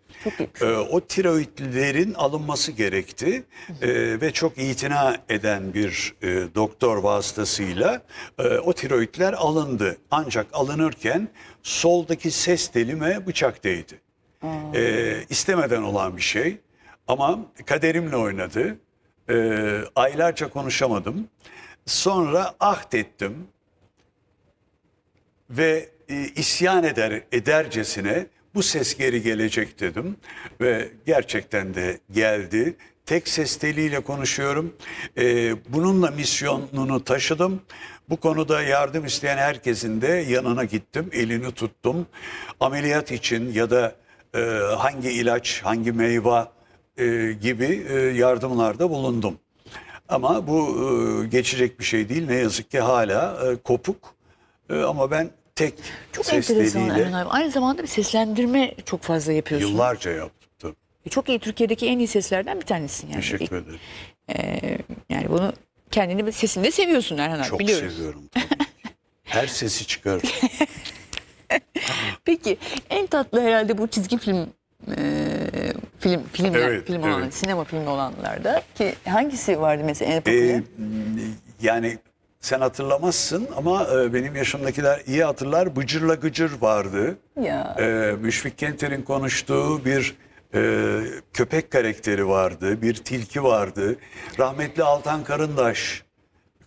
Ee, o tiroidlerin alınması gerekti ee, ve çok itina eden bir e, doktor vasıtasıyla e, o tiroidler alındı. Ancak alınırken soldaki ses telime bıçak değdi. Ee, istemeden olan bir şey ama kaderimle oynadı. Ee, aylarca konuşamadım. Sonra ahd ettim ve e, isyan eder edercesine bu ses geri gelecek dedim ve gerçekten de geldi. Tek ses teliyle konuşuyorum. Ee, bununla misyonunu taşıdım. Bu konuda yardım isteyen herkesin de yanına gittim, elini tuttum. Ameliyat için ya da e, hangi ilaç, hangi meyve e, gibi e, yardımlarda bulundum. Ama bu e, geçecek bir şey değil. Ne yazık ki hala e, kopuk. E, ama ben tek çok sesleriyle. Çok enteresan Aynı zamanda bir seslendirme çok fazla yapıyorsun. Yıllarca yaptım. E, çok iyi Türkiye'deki en iyi seslerden bir tanesin yani. Teşekkür ederim. Ee, yani bunu kendini sesini de seviyorsun Erhan abi çok biliyoruz. Çok seviyorum Her sesi çıkar. Peki en tatlı herhalde bu çizgi film e, film filmler, evet, film olan evet. sinema filmi olanlarda ki hangisi vardı mesela en e, popüler? Ee, yani sen hatırlamazsın ama e, benim yaşımdakiler iyi hatırlar. Bıcırla gıcır vardı. Ya. E, Müşfik Kenter'in konuştuğu bir e, köpek karakteri vardı. Bir tilki vardı. Rahmetli Altan Karındaş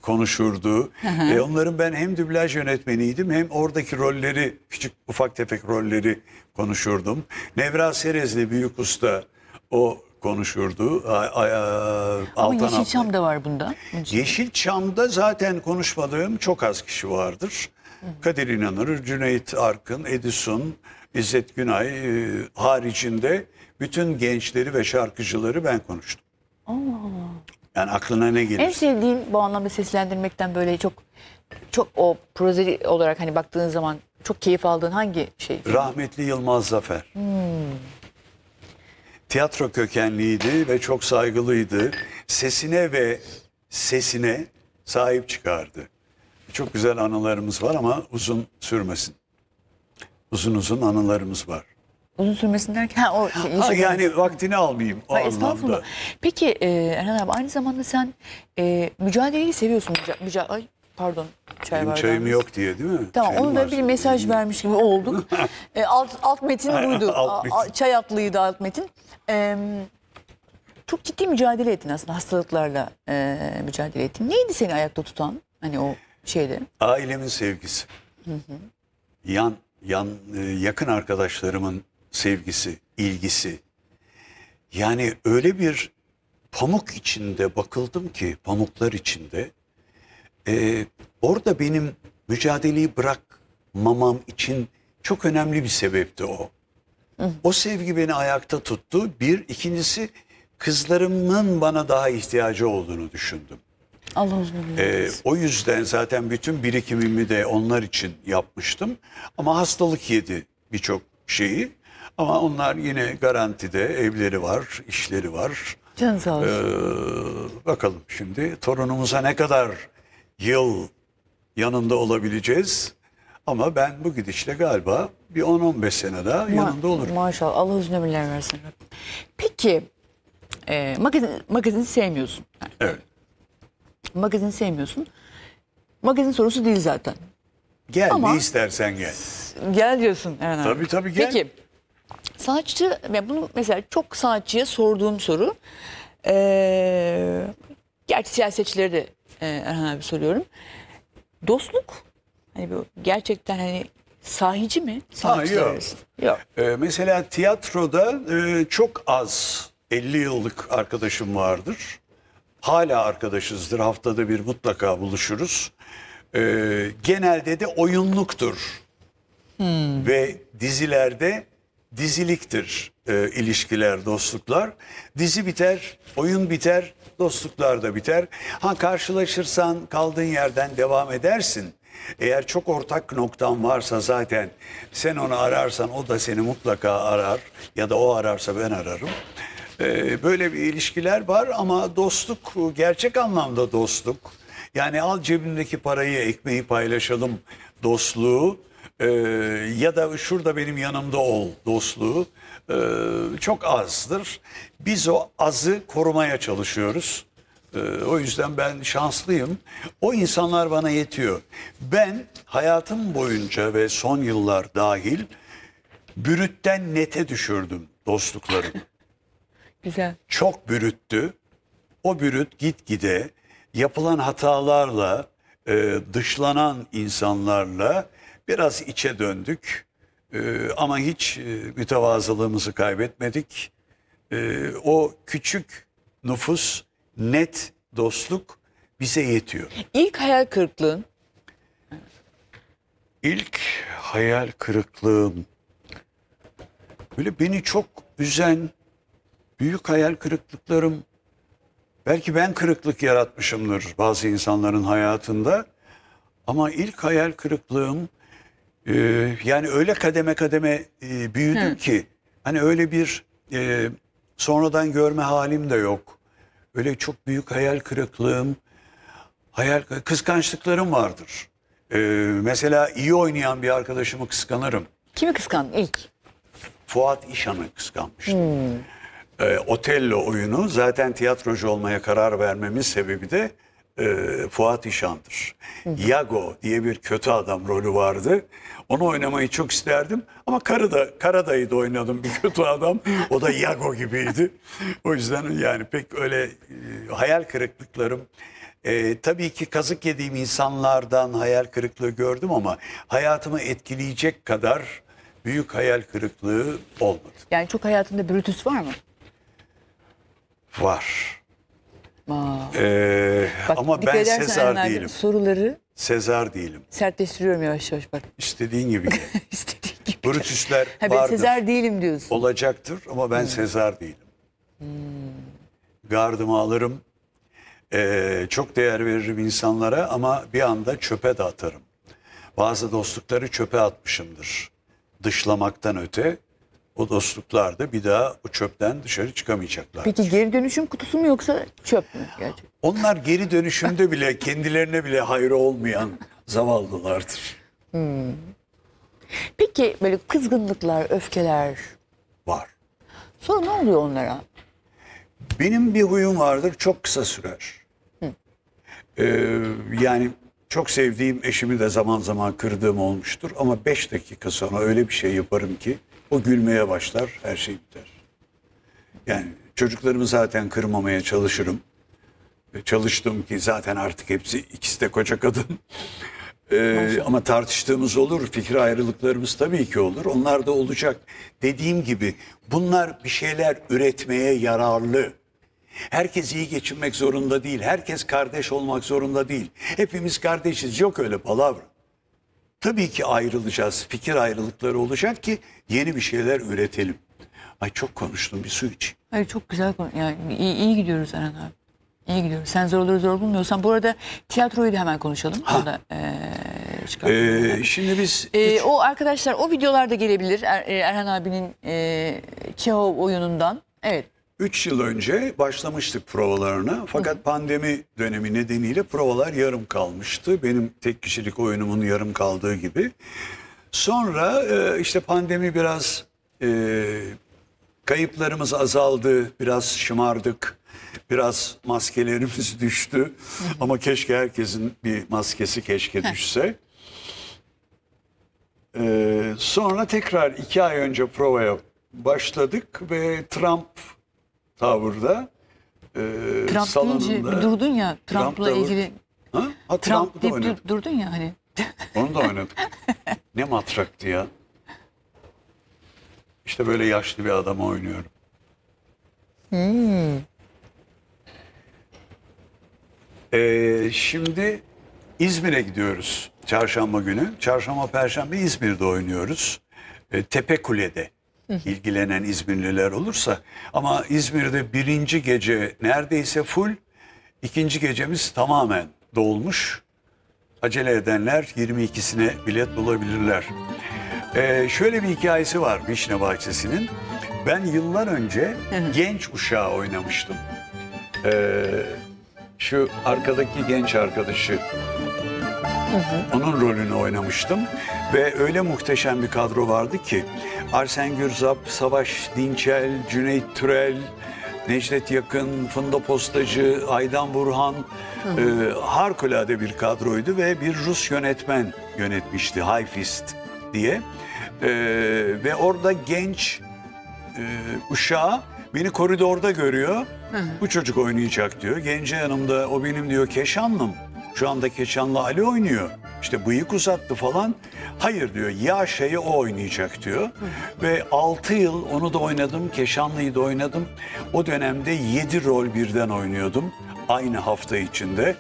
konuşurdu. Hı E, onların ben hem dublaj yönetmeniydim hem oradaki rolleri, küçük ufak tefek rolleri konuşurdum. Nevra Serezli Büyük Usta o konuşurdu. A, a, a, e, Ama Yeşilçam da var bunda. Yeşilçam'da zaten konuşmadığım çok az kişi vardır. Kadir İnanır, Cüneyt Arkın, Edison, İzzet Günay e, haricinde bütün gençleri ve şarkıcıları ben konuştum. Allah Yani aklına ne gelir? En sevdiğin bu anlamda seslendirmekten böyle çok çok o prozeli olarak hani baktığın zaman çok keyif aldığın hangi şey? Rahmetli Yılmaz Zafer. Hmm tiyatro kökenliydi ve çok saygılıydı. Sesine ve sesine sahip çıkardı. Çok güzel anılarımız var ama uzun sürmesin. Uzun uzun anılarımız var. Uzun sürmesin derken o şey, ha, yani mi? vaktini almayayım o ha, anlamda. Peki e, Erhan abi aynı zamanda sen e, mücadeleyi seviyorsun. Müca müca ay pardon çay Benim bardağımız. çayım yok diye değil mi? Tamam onu da bir mesaj vermiş gibi olduk. e, alt, alt metin buydu. alt metin. Çay atlıydı alt metin e, çok ciddi mücadele ettin aslında hastalıklarla e, mücadele ettin. Neydi seni ayakta tutan hani o şeyde? Ailemin sevgisi. Hı hı. Yan, yan e, yakın arkadaşlarımın sevgisi, ilgisi. Yani öyle bir pamuk içinde bakıldım ki pamuklar içinde. E, orada benim mücadeleyi bırakmamam için çok önemli bir sebepti o. O sevgi beni ayakta tuttu. Bir, ikincisi kızlarımın bana daha ihtiyacı olduğunu düşündüm. Allah'ın uzun ee, O yüzden zaten bütün birikimimi de onlar için yapmıştım. Ama hastalık yedi birçok şeyi. Ama onlar yine garantide evleri var, işleri var. Can sağ olsun. Ee, bakalım şimdi torunumuza ne kadar yıl yanında olabileceğiz. Ama ben bu gidişle galiba bir 10-15 sene daha Ma yanında olurum. Maşallah Allah uzun ömürler versin. Peki e, magazin, magazini sevmiyorsun. Yani. Evet. Magazini sevmiyorsun. Magazin sorusu değil zaten. Gel Ama, ne istersen gel. Gel diyorsun Eren abi. Tabii gel. Peki saatçi yani bunu mesela çok saatçiye sorduğum soru. E, gerçi siyasetçilere de e, Erhan abi soruyorum. Dostluk Hani bu gerçekten hani sahici mi? Sahici ha, yok. yok. Ee, mesela tiyatroda e, çok az 50 yıllık arkadaşım vardır. Hala arkadaşızdır. Haftada bir mutlaka buluşuruz. E, genelde de oyunluktur. Hmm. Ve dizilerde diziliktir e, ilişkiler, dostluklar. Dizi biter, oyun biter, dostluklar da biter. Ha karşılaşırsan kaldığın yerden devam edersin. Eğer çok ortak noktan varsa zaten sen onu ararsan o da seni mutlaka arar ya da o ararsa ben ararım. Ee, böyle bir ilişkiler var ama dostluk gerçek anlamda dostluk. Yani al cebimdeki parayı ekmeği paylaşalım dostluğu e, ya da şurada benim yanımda ol dostluğu e, çok azdır. Biz o azı korumaya çalışıyoruz. Ee, o yüzden ben şanslıyım. O insanlar bana yetiyor. Ben hayatım boyunca ve son yıllar dahil bürütten nete düşürdüm dostluklarım. Güzel. Çok bürüttü. O bürüt gitgide yapılan hatalarla, e, dışlanan insanlarla biraz içe döndük. E, ama hiç e, mütevazılığımızı kaybetmedik. O küçük nüfus net dostluk bize yetiyor. İlk hayal kırıklığın? İlk hayal kırıklığım böyle beni çok üzen büyük hayal kırıklıklarım belki ben kırıklık yaratmışımdır bazı insanların hayatında ama ilk hayal kırıklığım e, yani öyle kademe kademe e, büyüdüm Hı. ki hani öyle bir e, sonradan görme halim de yok. Öyle çok büyük hayal kırıklığım, hayal kıskançlıklarım vardır. Ee, mesela iyi oynayan bir arkadaşımı kıskanırım. Kimi kıskan ilk? Fuat İşan'ı kıskanmıştım. Hmm. Ee, Otello oyunu zaten tiyatrocu olmaya karar vermemin sebebi de e, Fuat İşan'dır. Yago diye bir kötü adam rolü vardı. Onu oynamayı çok isterdim ama Karada, Karadayı da oynadım bir kötü adam. O da Yago gibiydi. O yüzden yani pek öyle e, hayal kırıklıklarım. E, tabii ki kazık yediğim insanlardan hayal kırıklığı gördüm ama hayatımı etkileyecek kadar büyük hayal kırıklığı olmadı. Yani çok hayatında Brutus var mı? Var. Ee, bak, ama ben Sezar değilim. Soruları Sezar değilim. sertleştiriyorum yavaş yavaş bak. İstediğin gibi. İstediğin gibi. Brutus'ler ha, ben Sezar değilim diyorsun. Olacaktır ama ben hmm. Sezar değilim. Hmm. Gardımı alırım. Ee, çok değer veririm insanlara ama bir anda çöpe de atarım. Bazı dostlukları çöpe atmışımdır. Dışlamaktan öte o dostluklar da bir daha o çöpten dışarı çıkamayacaklar. Peki geri dönüşüm kutusu mu yoksa çöp mü? Gerçekten? Onlar geri dönüşümde bile kendilerine bile hayır olmayan zavallılardır. Hmm. Peki böyle kızgınlıklar, öfkeler var. Sonra ne oluyor onlara? Benim bir huyum vardır çok kısa sürer. Ee, yani çok sevdiğim eşimi de zaman zaman kırdığım olmuştur ama beş dakika sonra öyle bir şey yaparım ki o gülmeye başlar, her şey biter. Yani çocuklarımı zaten kırmamaya çalışırım. E, çalıştım ki zaten artık hepsi ikisi de koca kadın. Ee, ama tartıştığımız olur, fikir ayrılıklarımız tabii ki olur. Onlar da olacak. Dediğim gibi bunlar bir şeyler üretmeye yararlı. Herkes iyi geçinmek zorunda değil. Herkes kardeş olmak zorunda değil. Hepimiz kardeşiz. Yok öyle palavra. Tabii ki ayrılacağız. Fikir ayrılıkları olacak ki yeni bir şeyler üretelim. Ay çok konuştum bir su iç. Hayır çok güzel konu. Yani iyi, iyi gidiyoruz Eren abi. İyi gidiyoruz. Sen zorları zor bulmuyorsan. Bu arada tiyatroyu da hemen konuşalım. Ha. Burada, e, ee, şimdi biz... E, hiç... O arkadaşlar o videolar da gelebilir. Er, Erhan abinin e, Kehov oyunundan. Evet. 3 yıl önce başlamıştık provalarına fakat Hı. pandemi dönemi nedeniyle provalar yarım kalmıştı. Benim tek kişilik oyunumun yarım kaldığı gibi. Sonra e, işte pandemi biraz e, kayıplarımız azaldı, biraz şımardık, biraz maskelerimiz düştü. Hı. Ama keşke herkesin bir maskesi keşke düşse. Heh. sonra tekrar iki ay önce provaya başladık ve Trump tavırda e, Trump salonunda. Deyince, durdun ya Trump'la Trump ilgili. Ha? ha Trump, Trump deyip durdun ya hani. Onu da oynadık. ne matraktı ya. İşte böyle yaşlı bir adama oynuyorum. Hmm. Ee, şimdi İzmir'e gidiyoruz çarşamba günü. Çarşamba, perşembe İzmir'de oynuyoruz. E, Tepe Kule'de ilgilenen İzmirliler olursa ama İzmir'de birinci gece neredeyse full ikinci gecemiz tamamen dolmuş. Acele edenler 22'sine bilet bulabilirler. Ee, şöyle bir hikayesi var Vişne Bahçesi'nin. Ben yıllar önce genç uşağı oynamıştım. Ee, şu arkadaki genç arkadaşı Hı hı. Onun rolünü oynamıştım ve öyle muhteşem bir kadro vardı ki Arsen Gürzap, Savaş Dinçel, Cüneyt Türel, Necdet Yakın, Funda Postacı, Aydan Burhan hı hı. E, harikulade bir kadroydu ve bir Rus yönetmen yönetmişti Hayfist diye. E, ve orada genç e, uşağı beni koridorda görüyor. Hı hı. Bu çocuk oynayacak diyor. Gence yanımda o benim diyor Keşanlım. Şu anda Keçanlı Ali oynuyor. İşte bıyık uzattı falan. Hayır diyor ya şeyi o oynayacak diyor. Ve 6 yıl onu da oynadım. Keşanlı'yı da oynadım. O dönemde 7 rol birden oynuyordum. Aynı hafta içinde.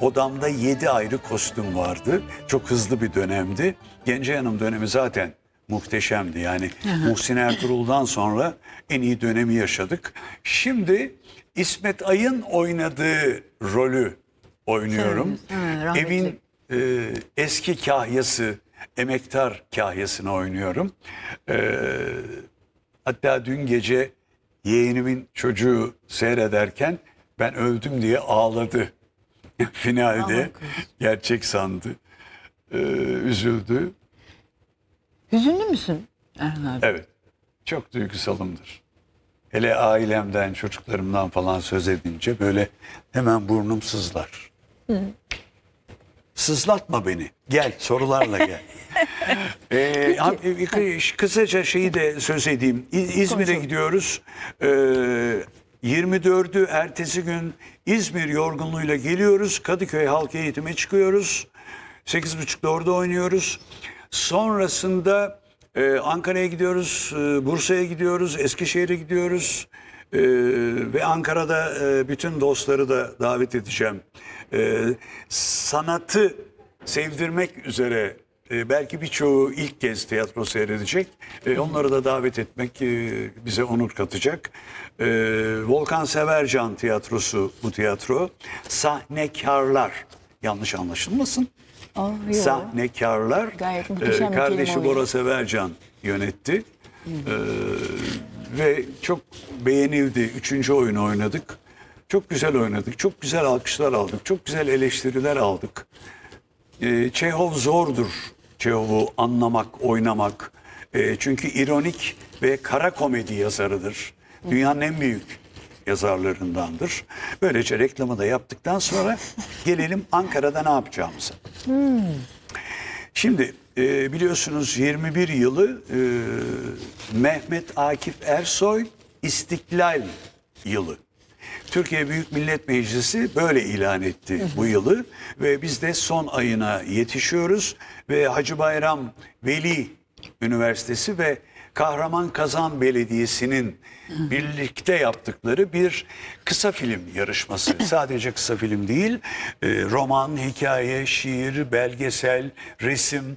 Odamda 7 ayrı kostüm vardı. Çok hızlı bir dönemdi. Gence Hanım dönemi zaten muhteşemdi. Yani Muhsin Ertuğrul'dan sonra en iyi dönemi yaşadık. Şimdi İsmet Ay'ın oynadığı rolü oynuyorum. Evet, Evin e, eski kahyası, emektar kahyasını oynuyorum. E, hatta dün gece yeğenimin çocuğu seyrederken ben öldüm diye ağladı. Finalde gerçek sandı. E, üzüldü. Hüzünlü müsün Erhan abi? Evet. Çok duygusalımdır. Hele ailemden, çocuklarımdan falan söz edince böyle hemen burnum sızlar. Sızlatma beni. Gel sorularla gel. ee, e, e, kısaca şeyi de söz edeyim. İzmir'e gidiyoruz. Ee, 24'ü ertesi gün İzmir yorgunluğuyla geliyoruz. Kadıköy Halk Eğitim'e çıkıyoruz. 8.30'da orada oynuyoruz. Sonrasında e, Ankara'ya gidiyoruz, e, Bursa'ya gidiyoruz, Eskişehir'e gidiyoruz. Ee, ve Ankara'da e, bütün dostları da davet edeceğim. Ee, sanatı sevdirmek üzere e, belki birçoğu ilk kez tiyatro seyredecek. E, onları da davet etmek e, bize onur katacak. E, Volkan Severcan Tiyatrosu bu tiyatro. Sahnekarlar yanlış anlaşılmasın. Oh, yo. Sahnekarlar e, ee, kardeşi Bora Severcan yönetti. Hı hı. E, ee, ve çok beğenildi. Üçüncü oyunu oynadık. Çok güzel oynadık. Çok güzel alkışlar aldık. Çok güzel eleştiriler aldık. E, Çehov zordur. Çehov'u anlamak, oynamak. E, çünkü ironik ve kara komedi yazarıdır. Dünyanın en büyük yazarlarındandır. Böylece reklamı da yaptıktan sonra gelelim Ankara'da ne yapacağımıza. Hmm. Şimdi e, biliyorsunuz 21 yılı e, Mehmet Akif Ersoy İstiklal yılı. Türkiye Büyük Millet Meclisi böyle ilan etti bu yılı ve biz de son ayına yetişiyoruz ve Hacı Bayram Veli Üniversitesi ve Kahraman Kazan Belediyesi'nin birlikte yaptıkları bir kısa film yarışması. Sadece kısa film değil, e, roman, hikaye, şiir, belgesel, resim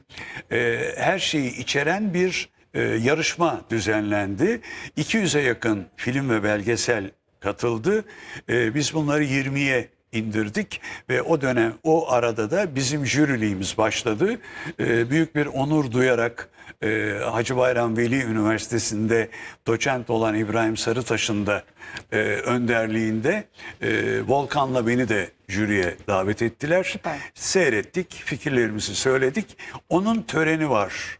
e, her şeyi içeren bir e, yarışma düzenlendi. 200'e yakın film ve belgesel katıldı. Biz bunları 20'ye indirdik ve o dönem o arada da bizim jüriliğimiz başladı. E, büyük bir onur duyarak e, Hacı Bayram Veli Üniversitesi'nde doçent olan İbrahim Sarıtaş'ın da e, önderliğinde e, Volkan'la beni de jüriye davet ettiler. Süper. Seyrettik, fikirlerimizi söyledik. Onun töreni var.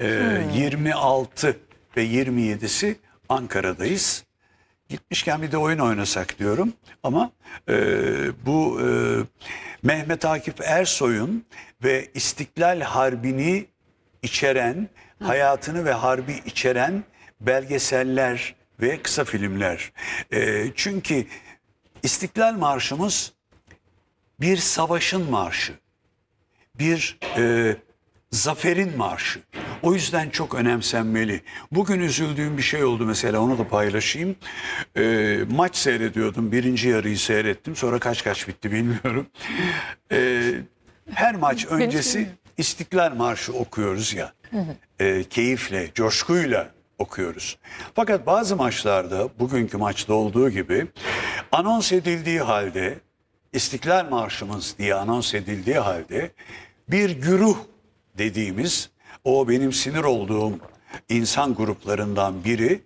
E, hmm. 26 ve 27'si Ankara'dayız. Gitmişken bir de oyun oynasak diyorum ama e, bu e, Mehmet Akif Ersoy'un ve İstiklal Harbi'ni içeren, Hı. hayatını ve harbi içeren belgeseller ve kısa filmler. E, çünkü İstiklal Marşımız bir savaşın marşı, bir e, zaferin marşı. O yüzden çok önemsenmeli. Bugün üzüldüğüm bir şey oldu mesela onu da paylaşayım. E, maç seyrediyordum. Birinci yarıyı seyrettim. Sonra kaç kaç bitti bilmiyorum. E, her maç öncesi İstiklal Marşı okuyoruz ya. E, keyifle, coşkuyla okuyoruz. Fakat bazı maçlarda bugünkü maçta olduğu gibi anons edildiği halde İstiklal Marşımız diye anons edildiği halde bir güruh dediğimiz o benim sinir olduğum insan gruplarından biri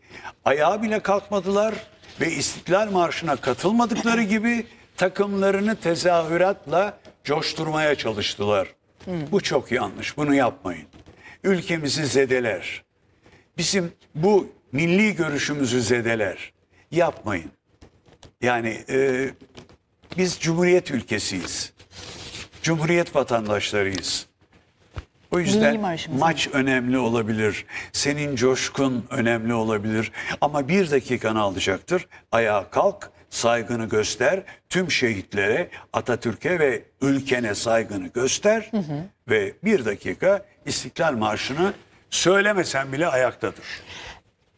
ayağa bile kalkmadılar ve İstiklal Marşı'na katılmadıkları gibi takımlarını tezahüratla coşturmaya çalıştılar. Hı. Bu çok yanlış. Bunu yapmayın. Ülkemizi zedeler. Bizim bu milli görüşümüzü zedeler. Yapmayın. Yani e, biz cumhuriyet ülkesiyiz. Cumhuriyet vatandaşlarıyız. O yüzden maç önemli olabilir. Senin coşkun önemli olabilir. Ama bir dakikanı alacaktır. Ayağa kalk, saygını göster. Tüm şehitlere, Atatürk'e ve ülkene saygını göster. Hı hı. Ve bir dakika İstiklal Marşı'nı söylemesen bile ayaktadır.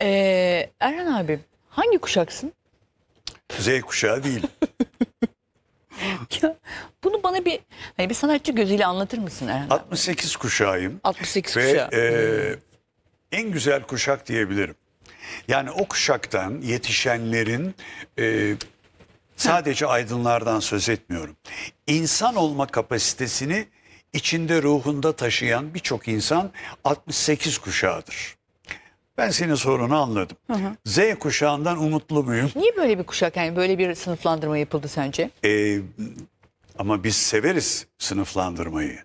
Ee, Erhan abi hangi kuşaksın? Z kuşağı değil. ya, bunu bana bir hani bir sanatçı gözüyle anlatır mısın Erhan? 68 kuşağıyım. 68 ve, kuşağı. E, hmm. en güzel kuşak diyebilirim. Yani o kuşaktan yetişenlerin e, sadece aydınlardan söz etmiyorum. İnsan olma kapasitesini içinde ruhunda taşıyan birçok insan 68 kuşağıdır. Ben senin sorunu anladım. Hı hı. Z kuşağından umutlu muyum? Niye böyle bir kuşak yani böyle bir sınıflandırma yapıldı sence? Ee, ama biz severiz sınıflandırmayı.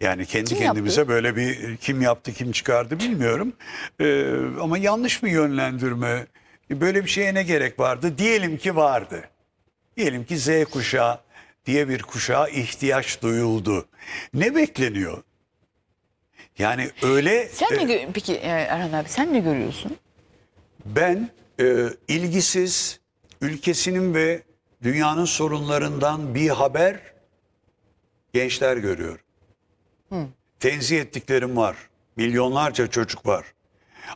Yani kendi kim kendimize yaptı? böyle bir kim yaptı kim çıkardı bilmiyorum. Ee, ama yanlış mı yönlendirme böyle bir şeye ne gerek vardı? Diyelim ki vardı. Diyelim ki Z kuşağı diye bir kuşağa ihtiyaç duyuldu. Ne bekleniyor? Yani öyle... Sen e, ne peki e, Erhan abi sen ne görüyorsun? Ben e, ilgisiz, ülkesinin ve dünyanın sorunlarından bir haber gençler görüyorum. Hı. Tenzih ettiklerim var. Milyonlarca çocuk var.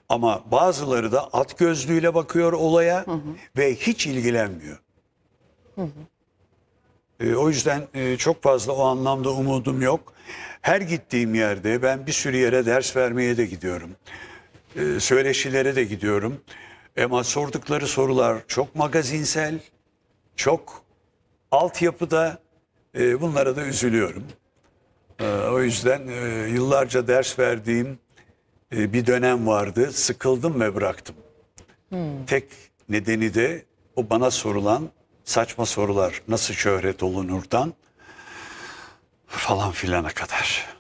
Ama bazıları da at gözlüğüyle bakıyor olaya hı hı. ve hiç ilgilenmiyor. Hı hı. E, o yüzden e, çok fazla o anlamda umudum yok. Her gittiğim yerde ben bir sürü yere ders vermeye de gidiyorum. E, söyleşilere de gidiyorum. Ama sordukları sorular çok magazinsel, çok altyapıda. E, bunlara da üzülüyorum. E, o yüzden e, yıllarca ders verdiğim e, bir dönem vardı. Sıkıldım ve bıraktım. Hmm. Tek nedeni de o bana sorulan saçma sorular nasıl şöhret olunurdan falan filana kadar.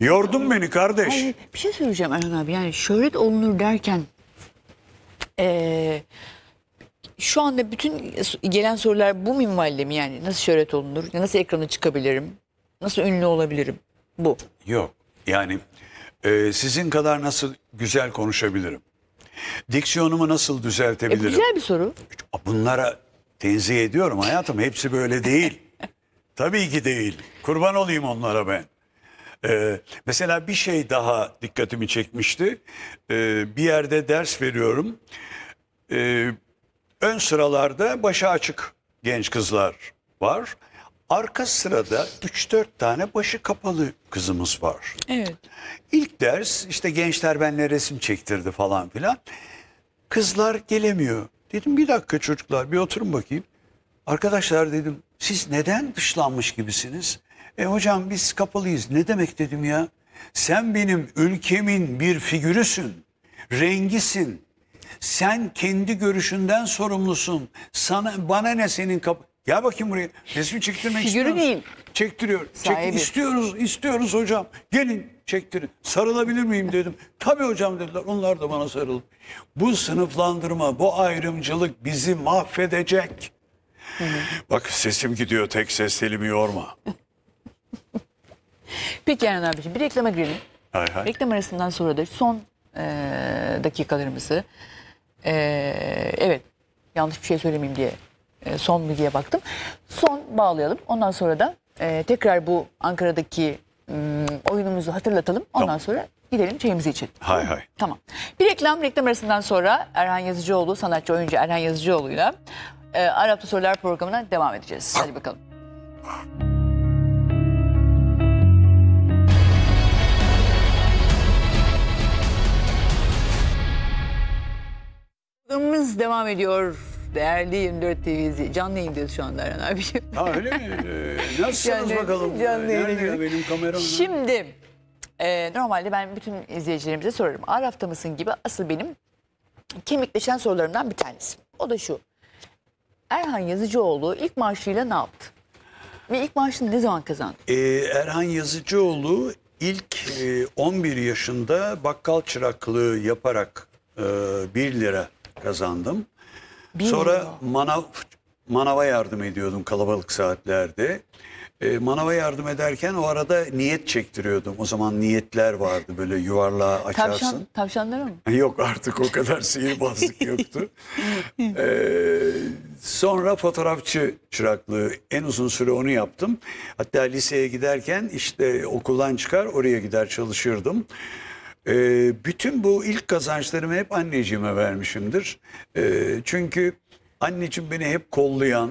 Yordun beni kardeş. Hayır, bir şey söyleyeceğim Erhan abi. Yani şöhret olunur derken ee, şu anda bütün gelen sorular bu minvalde mi yani? Nasıl şöhret olunur? Nasıl ekrana çıkabilirim? Nasıl ünlü olabilirim? Bu. Yok. Yani e, sizin kadar nasıl güzel konuşabilirim? Diksiyonumu nasıl e, düzeltebilirim? E, güzel bir soru. Bunlara Tenzih ediyorum hayatım hepsi böyle değil. Tabii ki değil. Kurban olayım onlara ben. Ee, mesela bir şey daha dikkatimi çekmişti. Ee, bir yerde ders veriyorum. Ee, ön sıralarda başı açık genç kızlar var. Arka sırada 3-4 tane başı kapalı kızımız var. Evet. İlk ders işte gençler benle resim çektirdi falan filan. Kızlar gelemiyor. Dedim bir dakika çocuklar bir oturun bakayım. Arkadaşlar dedim siz neden dışlanmış gibisiniz? E hocam biz kapalıyız. Ne demek dedim ya? Sen benim ülkemin bir figürüsün. Rengisin. Sen kendi görüşünden sorumlusun. Sana bana ne senin kap Gel bakayım buraya. Resmi çektirmek Figürü istiyoruz. değil. Çektiriyor. Çek, Sahibi. istiyoruz, istiyoruz hocam. Gelin çektirin. Sarılabilir miyim dedim. Tabii hocam dediler. Onlar da bana sarıldı. Bu sınıflandırma, bu ayrımcılık bizi mahvedecek. Bak sesim gidiyor tek ses elimi yorma. Peki Erhan abiciğim bir reklama girelim. Hay hay. Reklam arasından sonra da son e, dakikalarımızı e, evet yanlış bir şey söylemeyeyim diye e, son bilgiye baktım. Son bağlayalım. Ondan sonra da e, tekrar bu Ankara'daki ee, oyunumuzu hatırlatalım. Ondan tamam. sonra gidelim çayımızı içelim. Hay hay. Tamam. Bir reklam reklam arasından sonra Erhan Yazıcıoğlu, sanatçı oyuncu Erhan Yazıcıoğlu'yla e, Arapça Sorular programına devam edeceğiz. Hadi bakalım. Programımız devam ediyor değerli 24 TV canlı yayındayız şu anda Erhan abi. Ha öyle mi? Ee, nasılsınız yani, bakalım? Canlı ee, yayında. benim kameram? Şimdi e, normalde ben bütün izleyicilerimize sorarım. Araf'ta mısın gibi asıl benim kemikleşen sorularımdan bir tanesi. O da şu. Erhan Yazıcıoğlu ilk maaşıyla ne yaptı? Ve ilk maaşını ne zaman kazandı? Ee, Erhan Yazıcıoğlu ilk e, 11 yaşında bakkal çıraklığı yaparak e, 1 lira kazandım. Bilmiyorum. Sonra manav manava yardım ediyordum kalabalık saatlerde. E, manava yardım ederken o arada niyet çektiriyordum. O zaman niyetler vardı böyle yuvarlağa açarsın. Tavşan, tavşanları mı? Yok artık o kadar sihirbazlık yoktu. e, sonra fotoğrafçı çıraklığı en uzun süre onu yaptım. Hatta liseye giderken işte okuldan çıkar oraya gider çalışırdım. Ee, bütün bu ilk kazançlarımı hep anneciğime vermişimdir. Ee, çünkü anneciğim beni hep kollayan,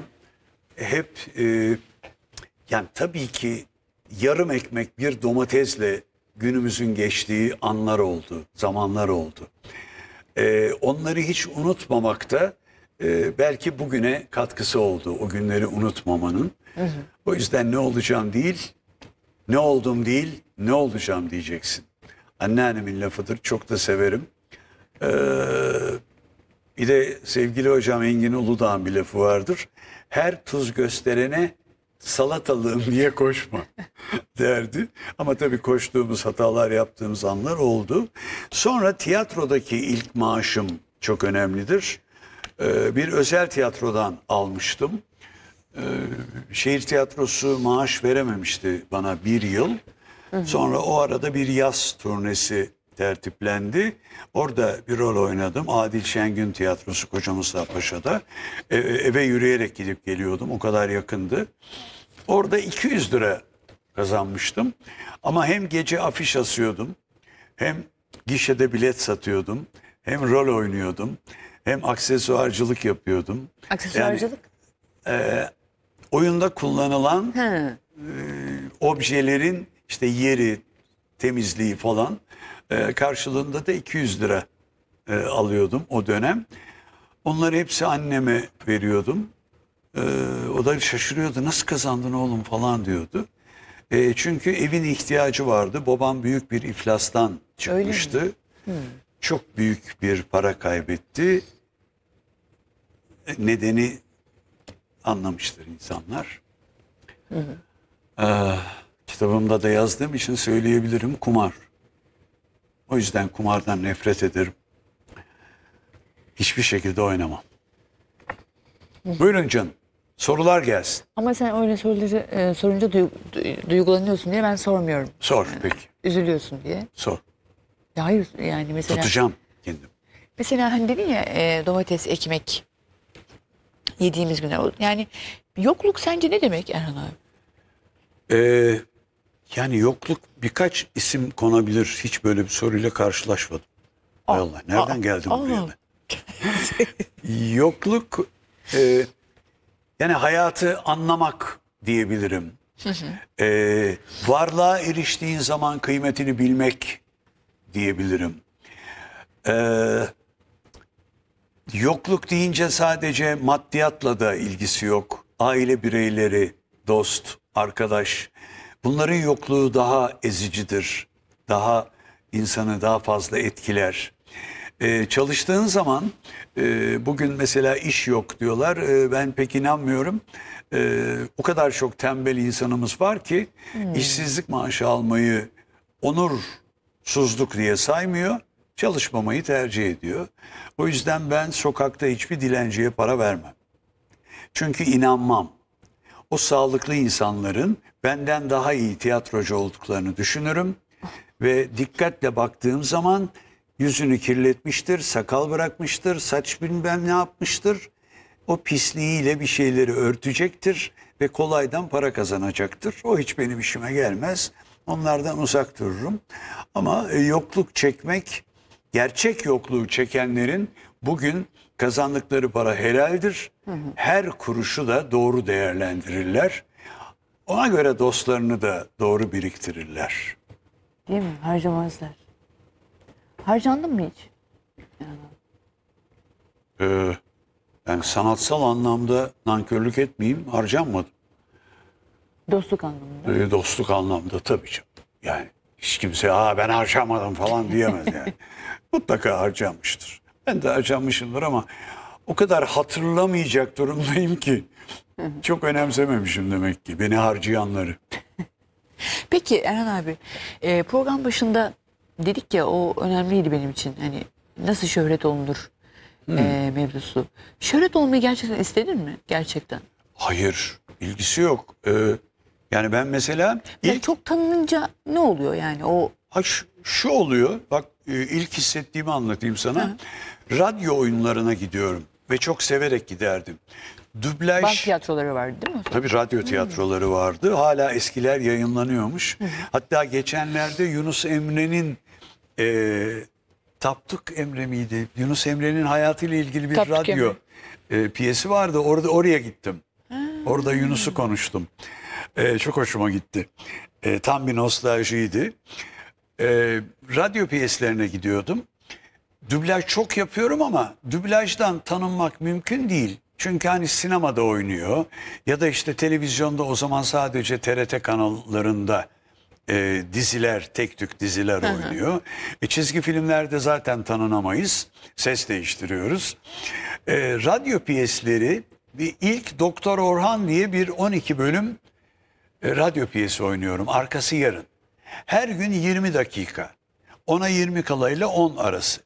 hep e, yani tabii ki yarım ekmek bir domatesle günümüzün geçtiği anlar oldu, zamanlar oldu. Ee, onları hiç unutmamakta e, belki bugüne katkısı oldu o günleri unutmamanın. Hı hı. O yüzden ne olacağım değil, ne oldum değil, ne olacağım diyeceksin. Anneannemin lafıdır. Çok da severim. Ee, bir de sevgili hocam Engin Uludağ'ın bir lafı vardır. Her tuz gösterene salatalığım diye koşma derdi. Ama tabii koştuğumuz hatalar yaptığımız anlar oldu. Sonra tiyatrodaki ilk maaşım çok önemlidir. Ee, bir özel tiyatrodan almıştım. Ee, şehir tiyatrosu maaş verememişti bana bir yıl. Sonra o arada bir yaz turnesi tertiplendi. Orada bir rol oynadım. Adil Şengün Tiyatrosu Koca Mustafa Paşa'da. E, e, eve yürüyerek gidip geliyordum. O kadar yakındı. Orada 200 lira kazanmıştım. Ama hem gece afiş asıyordum. Hem gişede bilet satıyordum. Hem rol oynuyordum. Hem aksesuarcılık yapıyordum. Aksesuarcılık? Yani, e, oyunda kullanılan e, objelerin işte yeri, temizliği falan e, karşılığında da 200 lira e, alıyordum o dönem. Onları hepsi anneme veriyordum. E, o da şaşırıyordu nasıl kazandın oğlum falan diyordu. E, çünkü evin ihtiyacı vardı. Babam büyük bir iflastan çıkmıştı. Hmm. Çok büyük bir para kaybetti. E, nedeni anlamıştır insanlar. Hı hı. Ee, kitabımda da yazdığım için söyleyebilirim kumar. O yüzden kumardan nefret ederim. Hiçbir şekilde oynamam. Buyurun canım. Sorular gelsin. Ama sen öyle soruları e, sorunca du, duygulanıyorsun diye ben sormuyorum. Sor yani, peki. Üzülüyorsun diye. Sor. Ya hayır yani mesela. Tutacağım kendim. Mesela hani dedin ya e, domates, ekmek yediğimiz günler. Yani yokluk sence ne demek Erhan abi? Ee, yani yokluk birkaç isim konabilir. Hiç böyle bir soruyla karşılaşmadım. Aa, Allah nereden aa, geldim aa. buraya yokluk e, yani hayatı anlamak diyebilirim. E, varlığa eriştiğin zaman kıymetini bilmek diyebilirim. Eee Yokluk deyince sadece maddiyatla da ilgisi yok. Aile bireyleri, dost, arkadaş, Bunların yokluğu daha ezicidir. Daha insanı daha fazla etkiler. Ee, çalıştığın zaman e, bugün mesela iş yok diyorlar. E, ben pek inanmıyorum. E, o kadar çok tembel insanımız var ki hmm. işsizlik maaşı almayı onursuzluk diye saymıyor. Çalışmamayı tercih ediyor. O yüzden ben sokakta hiçbir dilenciye para vermem. Çünkü inanmam o sağlıklı insanların benden daha iyi tiyatrocu olduklarını düşünürüm. Ve dikkatle baktığım zaman yüzünü kirletmiştir, sakal bırakmıştır, saç bilmem ne yapmıştır. O pisliğiyle bir şeyleri örtecektir ve kolaydan para kazanacaktır. O hiç benim işime gelmez. Onlardan uzak dururum. Ama e, yokluk çekmek, gerçek yokluğu çekenlerin bugün Kazandıkları para helaldir. Hı hı. Her kuruşu da doğru değerlendirirler. Ona göre dostlarını da doğru biriktirirler. Değil mi? Harcamazlar. Harcandın mı hiç? Yani. Ee, yani sanatsal anlamda nankörlük etmeyeyim, harcanmadım. Dostluk anlamında. Ee, dostluk anlamda tabii canım. Yani hiç kimse Aa, ben harcamadım falan diyemez yani. Mutlaka harcamıştır. Ben de harcanmışımdır ama o kadar hatırlamayacak durumdayım ki. Çok önemsememişim demek ki beni harcayanları. Peki Erhan abi e, program başında dedik ya o önemliydi benim için. Hani nasıl şöhret olunur e, hmm. mevzusu. Şöhret olmayı gerçekten istedin mi? Gerçekten. Hayır ilgisi yok. Ee, yani ben mesela... Ilk... Yani çok tanınınca ne oluyor yani o Ha şu, şu oluyor. Bak e, ilk hissettiğimi anlatayım sana. Hı. Radyo oyunlarına gidiyorum ve çok severek giderdim. Dublaj. Bank tiyatroları vardı değil mi? Tabii radyo tiyatroları hmm. vardı. Hala eskiler yayınlanıyormuş. Hmm. Hatta geçenlerde Yunus Emre'nin e, Taptuk Emre miydi? Yunus Emre'nin hayatıyla ilgili bir Taptuk radyo e, piyesi vardı. Orada oraya gittim. Hmm. Orada Yunus'u konuştum. E, çok hoşuma gitti. E, tam bir nostaljiydi e, radyo piyeslerine gidiyordum. Dublaj çok yapıyorum ama dublajdan tanınmak mümkün değil. Çünkü hani sinemada oynuyor ya da işte televizyonda o zaman sadece TRT kanallarında e, diziler, tek tük diziler oynuyor. E, çizgi filmlerde zaten tanınamayız. Ses değiştiriyoruz. E, radyo piyesleri ilk Doktor Orhan diye bir 12 bölüm e, radyo piyesi oynuyorum. Arkası yarın. Her gün 20 dakika. ona 20 kalayla 10 arası.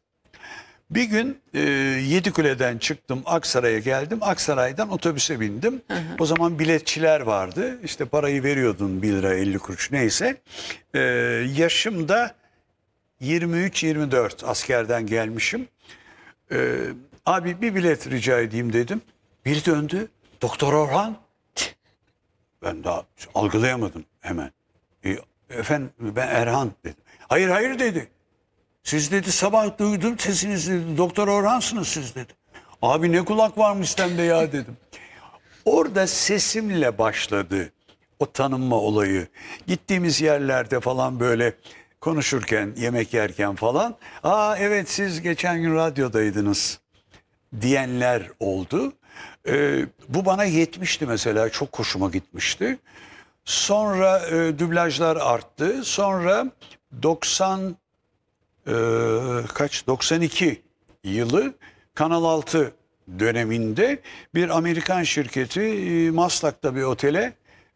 Bir gün e, Yedikule'den çıktım Aksaray'a geldim. Aksaray'dan otobüse bindim. Hı hı. O zaman biletçiler vardı. İşte parayı veriyordun 1 lira 50 kuruş neyse. E, yaşım da 23-24 askerden gelmişim. E, abi bir bilet rica edeyim dedim. Bir döndü. Doktor Orhan. Ben daha algılayamadım hemen. E, Efendim ben Erhan dedim. Hayır hayır dedi. Siz dedi sabah duydum sesinizi dedi. Doktor Orhan'sınız siz dedi. Abi ne kulak varmış sende ya dedim. Orada sesimle başladı o tanınma olayı. Gittiğimiz yerlerde falan böyle konuşurken, yemek yerken falan. Aa evet siz geçen gün radyodaydınız diyenler oldu. Ee, bu bana yetmişti mesela çok hoşuma gitmişti. Sonra e, dublajlar arttı. Sonra 90 e, kaç 92 yılı Kanal 6 döneminde bir Amerikan şirketi e, Maslak'ta bir otele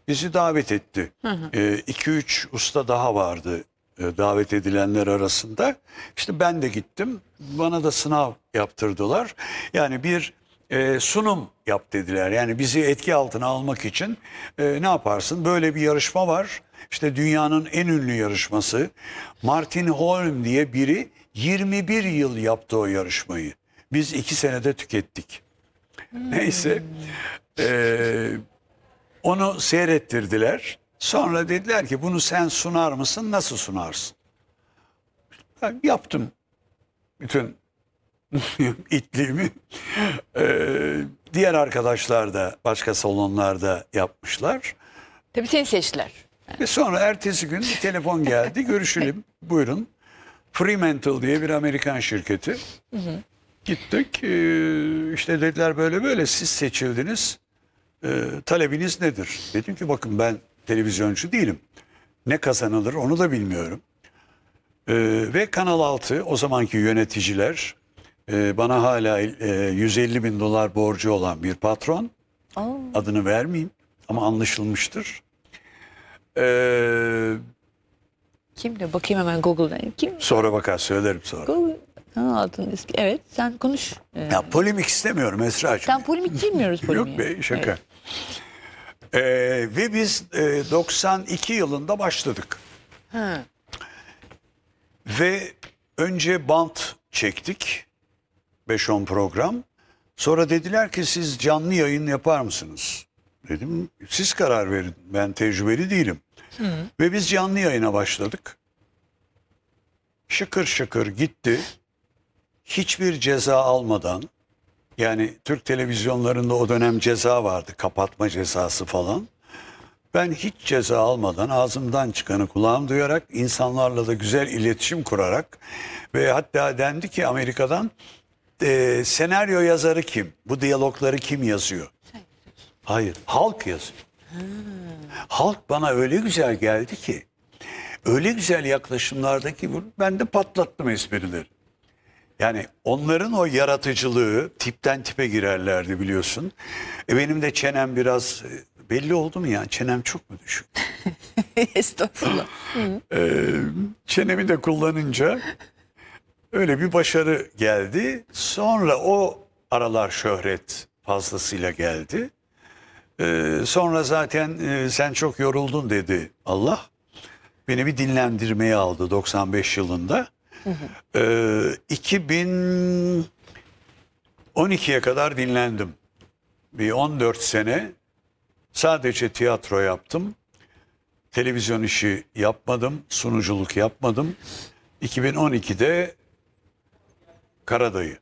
bizi davet etti. 2-3 e, usta daha vardı e, davet edilenler arasında. İşte ben de gittim. Bana da sınav yaptırdılar. Yani bir e, sunum yap dediler. Yani bizi etki altına almak için e, ne yaparsın? Böyle bir yarışma var. İşte dünyanın en ünlü yarışması. Martin Holm diye biri 21 yıl yaptı o yarışmayı. Biz iki senede tükettik. Hmm. Neyse. E, onu seyrettirdiler. Sonra dediler ki bunu sen sunar mısın? Nasıl sunarsın? Ben yaptım bütün itliğimi ee, diğer arkadaşlar da başka salonlarda yapmışlar. Tabii seni seçtiler. Ve sonra ertesi gün bir telefon geldi. Görüşelim. Buyurun. Fremantle diye bir Amerikan şirketi. Gittik. Ee, işte dediler böyle böyle siz seçildiniz. Ee, talebiniz nedir? Dedim ki bakın ben televizyoncu değilim. Ne kazanılır onu da bilmiyorum. Ee, ve Kanal 6 o zamanki yöneticiler ee, bana hala 150 e, bin dolar borcu olan bir patron. Aa. Adını vermeyeyim ama anlaşılmıştır. Ee, Kimdi? Bakayım hemen Google'dan. Kim? Sonra bakar söylerim sonra. Google. Ha, adın eski. Evet sen konuş. Ee, Ya polemik istemiyorum Esra'cığım. Sen polemik girmiyoruz polemiğe. Yok be şaka. Evet. Ee, ve biz e, 92 yılında başladık. Ha. Ve önce bant çektik. 5-10 program. Sonra dediler ki siz canlı yayın yapar mısınız? Dedim siz karar verin ben tecrübeli değilim. Hı. Ve biz canlı yayına başladık. Şıkır şıkır gitti. Hiçbir ceza almadan yani Türk televizyonlarında o dönem ceza vardı kapatma cezası falan. Ben hiç ceza almadan ağzımdan çıkanı kulağım duyarak insanlarla da güzel iletişim kurarak ve hatta dendi ki Amerika'dan e, senaryo yazarı kim? Bu diyalogları kim yazıyor? Şey, şey. Hayır, halk yazıyor. Halk bana öyle güzel geldi ki, öyle güzel yaklaşımlardaki bu, ben de patlattım esprileri. Yani onların o yaratıcılığı tipten tipe girerlerdi biliyorsun. E benim de çenem biraz e, belli oldu mu ya? Çenem çok mu düşük? Estağfurullah. e, çenemi de kullanınca Öyle bir başarı geldi. Sonra o aralar şöhret fazlasıyla geldi. Ee, sonra zaten e, sen çok yoruldun dedi Allah. Beni bir dinlendirmeye aldı 95 yılında. Hı Ee, 2012'ye kadar dinlendim. Bir 14 sene sadece tiyatro yaptım. Televizyon işi yapmadım, sunuculuk yapmadım. 2012'de Karadayı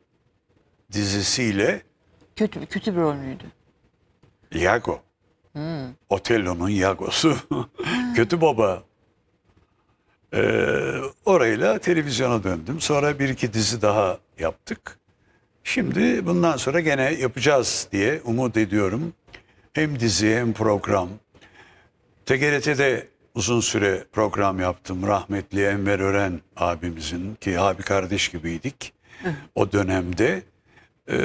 dizisiyle kötü kötü bir rol müydü? Iago. Hmm. Otello'nun Iago'su. kötü baba. Ee, orayla televizyona döndüm. Sonra bir iki dizi daha yaptık. Şimdi bundan sonra gene yapacağız diye umut ediyorum. Hem dizi hem program. TGRT'de uzun süre program yaptım. Rahmetli Enver Ören abimizin ki abi kardeş gibiydik o dönemde. Ee...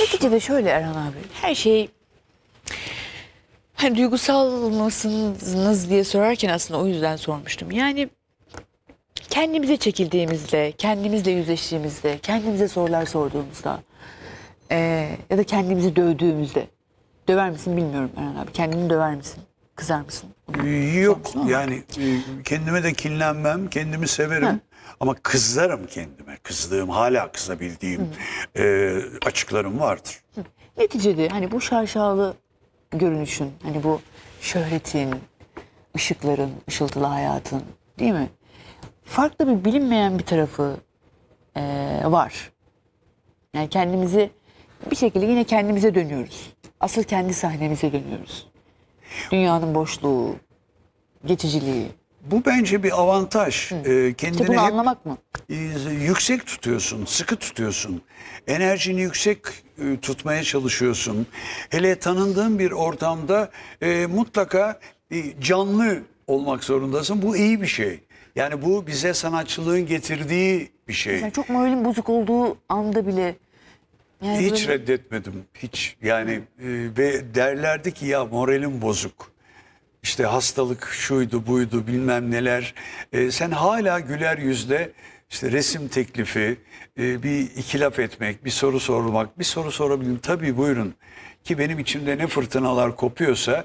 Neticede şöyle Erhan abi her şey hani duygusal mısınız diye sorarken aslında o yüzden sormuştum. Yani kendimize çekildiğimizde, kendimizle yüzleştiğimizde, kendimize sorular sorduğumuzda e, ya da kendimizi dövdüğümüzde döver misin bilmiyorum Erhan abi. Kendini döver misin? Kızar mısın? Yok yani e, kendime de kinlenmem, kendimi severim. Ha. Ama kızlarım kendime. Kızdığım, hala kızabildiğim Hı. e, açıklarım vardır. Hı. Neticede hani bu şaşalı görünüşün, hani bu şöhretin, ışıkların, ışıltılı hayatın değil mi? Farklı bir bilinmeyen bir tarafı e, var. Yani kendimizi bir şekilde yine kendimize dönüyoruz. Asıl kendi sahnemize dönüyoruz. Dünyanın boşluğu, geçiciliği. Bu bence bir avantaj. Ee, kendini işte bunu anlamak mı? Ee, yüksek tutuyorsun, sıkı tutuyorsun. Enerjini yüksek e, tutmaya çalışıyorsun. Hele tanındığın bir ortamda e, mutlaka canlı olmak zorundasın. Bu iyi bir şey. Yani bu bize sanatçılığın getirdiği bir şey. Yani çok moralin bozuk olduğu anda bile yani hiç böyle... reddetmedim. Hiç yani e, ve derlerdi ki ya moralim bozuk işte hastalık şuydu buydu bilmem neler. E, sen hala güler yüzle işte resim teklifi, e, bir iki laf etmek, bir soru sormak, bir soru sorabilirim. Tabii buyurun ki benim içimde ne fırtınalar kopuyorsa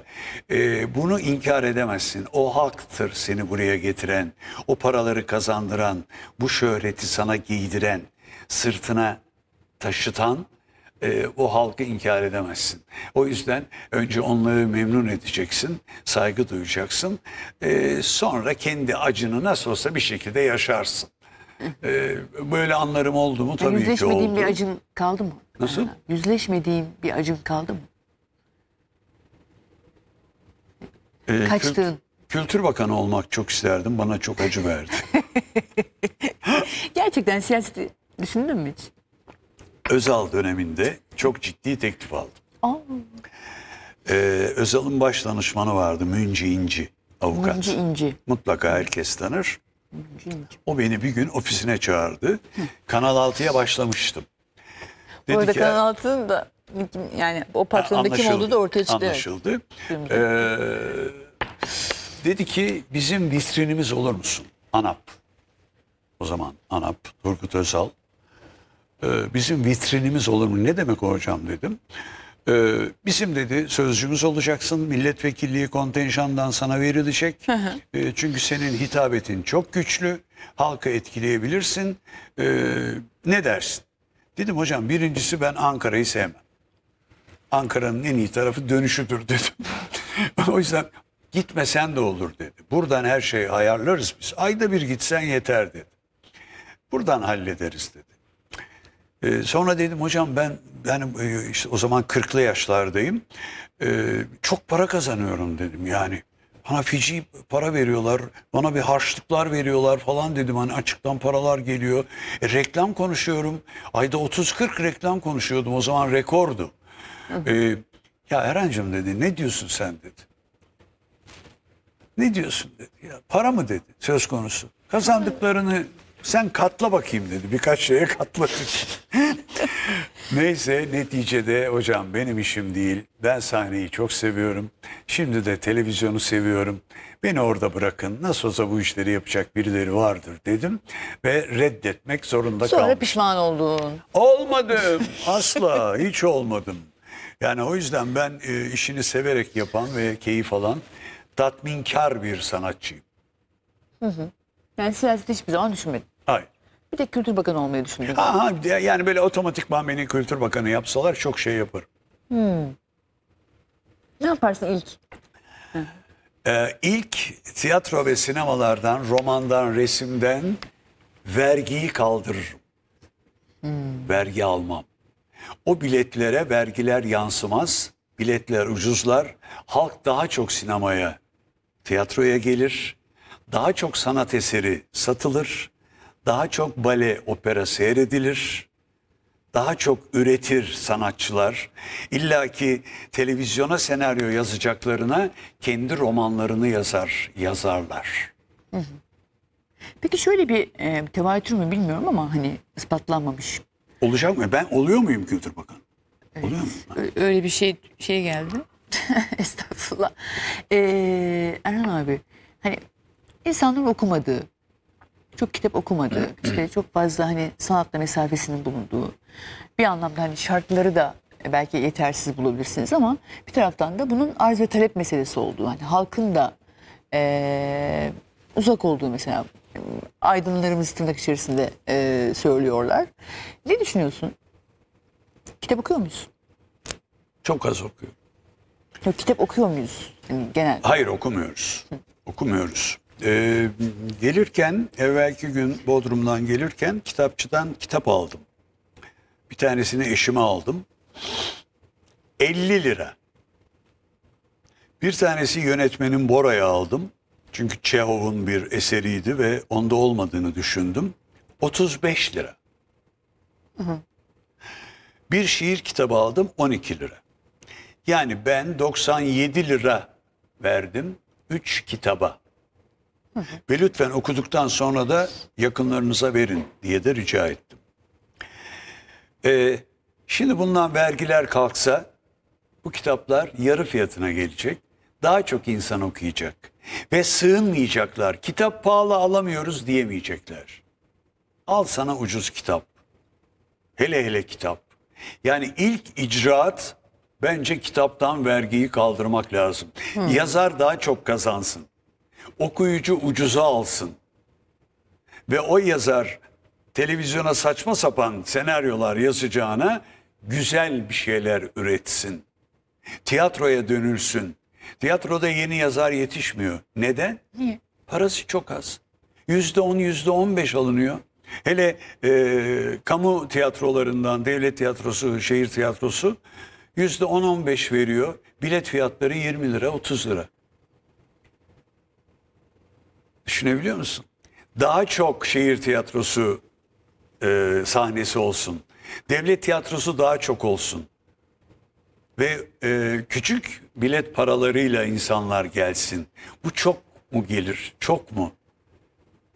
e, bunu inkar edemezsin. O hak'tır seni buraya getiren, o paraları kazandıran, bu şöhreti sana giydiren, sırtına taşıtan e, o halkı inkar edemezsin. O yüzden önce onları memnun edeceksin, saygı duyacaksın. E, sonra kendi acını nasıl olsa bir şekilde yaşarsın. e, böyle anlarım oldu mu? Tabii yani yüzleşmediğim ki oldu. bir acın kaldı mı? Nasıl? Yani yüzleşmediğim bir acın kaldı mı? E, Kaçtığın. Kültür Bakanı olmak çok isterdim. Bana çok acı verdi. Gerçekten siyaseti düşündün mü hiç? Özal döneminde çok ciddi teklif aldım. Oh. Ee, Özal'ın baş danışmanı vardı Münci İnci avukat. Münci İnci. Mutlaka herkes tanır. Münci İnci. O beni bir gün ofisine çağırdı. Kanal 6'ya başlamıştım. Dedi Bu arada ki, Kanal 6'nın da yani o patronda kim olduğu da ortaya çıktı. Anlaşıldı. Evet. Ee, dedi ki bizim vitrinimiz olur musun? ANAP. O zaman ANAP, Turgut Özal, ee, bizim vitrinimiz olur mu? Ne demek o hocam dedim. Ee, bizim dedi sözcümüz olacaksın. Milletvekilliği kontenjandan sana verilecek. Hı ee, Çünkü senin hitabetin çok güçlü. Halkı etkileyebilirsin. Ne dersin? Dedim hocam birincisi ben Ankara'yı sevmem. Ankara'nın en iyi tarafı dönüşüdür dedim. o yüzden gitmesen de olur dedi. Buradan her şeyi ayarlarız biz. Ayda bir gitsen yeter dedi. Buradan hallederiz dedi. E, sonra dedim hocam ben yani e, işte o zaman 40'lı yaşlardayım. E, çok para kazanıyorum dedim yani. Bana feci para veriyorlar, bana bir harçlıklar veriyorlar falan dedim. Hani açıktan paralar geliyor. E, reklam konuşuyorum. Ayda 30-40 reklam konuşuyordum. O zaman rekordu. E, ya Eren'cim dedi ne diyorsun sen dedi. Ne diyorsun dedi. Ya, para mı dedi söz konusu. Kazandıklarını sen katla bakayım dedi. Birkaç şeye katla Neyse neticede hocam benim işim değil. Ben sahneyi çok seviyorum. Şimdi de televizyonu seviyorum. Beni orada bırakın. Nasıl olsa bu işleri yapacak birileri vardır dedim. Ve reddetmek zorunda Sonra kaldım. Sonra pişman oldun. Olmadım. Asla hiç olmadım. Yani o yüzden ben e, işini severek yapan ve keyif alan tatminkar bir sanatçıyım. Hı hı. Yani siyaseti hiçbir zaman düşünmedim. Bir de Kültür Bakanı olmayı düşündüm. Ha, ha, yani böyle otomatikman beni Kültür Bakanı yapsalar çok şey yaparım. Hmm. Ne yaparsın ilk? Ee, ilk tiyatro ve sinemalardan, romandan, resimden vergiyi kaldırırım. Hmm. Vergi almam. O biletlere vergiler yansımaz, biletler ucuzlar. Halk daha çok sinemaya, tiyatroya gelir. Daha çok sanat eseri satılır daha çok bale opera seyredilir. Daha çok üretir sanatçılar. İlla ki televizyona senaryo yazacaklarına kendi romanlarını yazar, yazarlar. Peki şöyle bir e, tevatür mü bilmiyorum ama hani ispatlanmamış. Olacak mı? Ben oluyor muyum Kültür Bakanı? Evet. Oluyor mu? Öyle bir şey şey geldi. Estağfurullah. Ee, Erhan abi hani insanların okumadığı çok kitap okumadığı, işte çok fazla hani sanatla mesafesinin bulunduğu, bir anlamda hani şartları da belki yetersiz bulabilirsiniz ama bir taraftan da bunun arz ve talep meselesi olduğu, hani halkın da e, uzak olduğu mesela aydınlarımız tırnak içerisinde e, söylüyorlar. Ne düşünüyorsun? Kitap okuyor musun? Çok az okuyorum. kitap okuyor muyuz? Yani genel. Hayır okumuyoruz. Hı. Okumuyoruz. Ee, gelirken evvelki gün Bodrum'dan gelirken kitapçıdan kitap aldım. Bir tanesini eşime aldım. 50 lira. Bir tanesi yönetmenin Bora'ya aldım. Çünkü Çehov'un bir eseriydi ve onda olmadığını düşündüm. 35 lira. Hı hı. Bir şiir kitabı aldım 12 lira. Yani ben 97 lira verdim 3 kitaba. Ve lütfen okuduktan sonra da yakınlarınıza verin diye de rica ettim. Ee, şimdi bundan vergiler kalksa bu kitaplar yarı fiyatına gelecek. Daha çok insan okuyacak. Ve sığınmayacaklar. Kitap pahalı alamıyoruz diyemeyecekler. Al sana ucuz kitap. Hele hele kitap. Yani ilk icraat bence kitaptan vergiyi kaldırmak lazım. Hmm. Yazar daha çok kazansın okuyucu ucuza alsın ve o yazar televizyona saçma sapan senaryolar yazacağına güzel bir şeyler üretsin. Tiyatroya dönülsün. Tiyatroda yeni yazar yetişmiyor. Neden? Niye? Parası çok az. Yüzde on, yüzde on beş alınıyor. Hele e, kamu tiyatrolarından, devlet tiyatrosu, şehir tiyatrosu yüzde on, on beş veriyor. Bilet fiyatları 20 lira, 30 lira. Düşünebiliyor musun? Daha çok şehir tiyatrosu e, sahnesi olsun. Devlet tiyatrosu daha çok olsun. Ve e, küçük bilet paralarıyla insanlar gelsin. Bu çok mu gelir? Çok mu?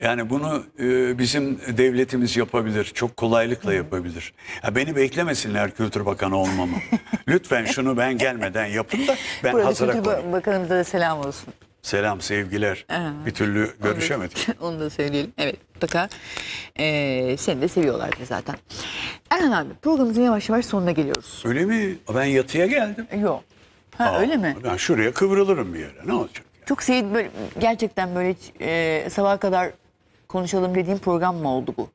Yani bunu e, bizim devletimiz yapabilir. Çok kolaylıkla yapabilir. Ya beni beklemesinler Kültür Bakanı olmamı. Lütfen şunu ben gelmeden yapın da ben Burada hazıra Kültür koyayım. Bakanımıza da selam olsun. Selam, sevgiler. Aa, bir türlü görüşemedik. Onu da, söyleyelim. Evet mutlaka. Ee, seni de seviyorlardı zaten. Erhan abi programımızın yavaş yavaş sonuna geliyoruz. Öyle mi? Ben yatıya geldim. Yok. Ha Aa, öyle mi? Ben şuraya kıvrılırım bir yere. Ne olacak? Yani? Çok seyit böyle gerçekten böyle e, sabaha kadar konuşalım dediğim program mı oldu bu?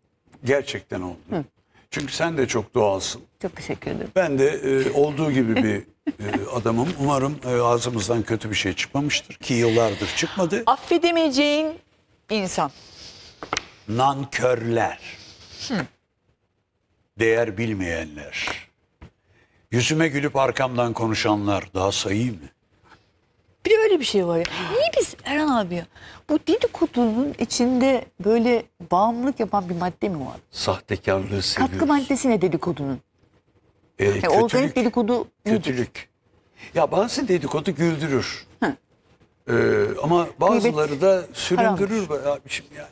Gerçekten oldu. Hı. Çünkü sen de çok doğalsın. Çok teşekkür ederim. Ben de e, olduğu gibi bir Ee, adamım. Umarım e, ağzımızdan kötü bir şey çıkmamıştır ki yıllardır çıkmadı. Affedemeyeceğin insan. Nankörler. Hı. Değer bilmeyenler. Yüzüme gülüp arkamdan konuşanlar daha sayayım mı? Bir de öyle bir şey var ya. Niye biz Erhan abi ya bu dedikodunun içinde böyle bağımlılık yapan bir madde mi var? Sahtekarlığı seviyoruz. Katkı maddesi ne dedikodunun? E, yani kötülük, organik dedikodu Kötülük. Ya bazı dedikodu güldürür. Hı. E, ama bazıları da süründürür be abiciğim yani.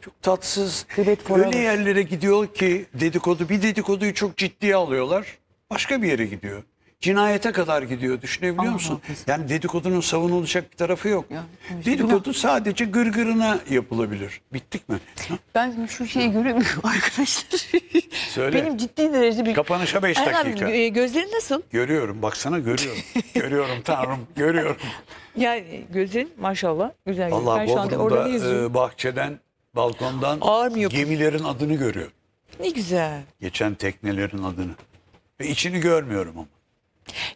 Çok tatsız. Gıybet Öyle yerlere gidiyor ki dedikodu bir dedikoduyu çok ciddiye alıyorlar. Başka bir yere gidiyor cinayete kadar gidiyor düşünebiliyor Allah musun? Haklısın. Yani dedikodunun savunulacak bir tarafı yok. Ya, işte Dedikodu buna... sadece gırgırına yapılabilir. Bittik mi? Ben şu şeyi göremiyorum arkadaşlar. Söyle. Benim ciddi derecede bir... Kapanışa 5 dakika. Abi, e, gözlerin nasıl? Görüyorum baksana görüyorum. görüyorum tanrım görüyorum. Yani e, gözlerin maşallah güzel. Allah ben Bodrum'da e, bahçeden balkondan gemilerin adını görüyorum. Ne güzel. Geçen teknelerin adını. Ve içini görmüyorum ama.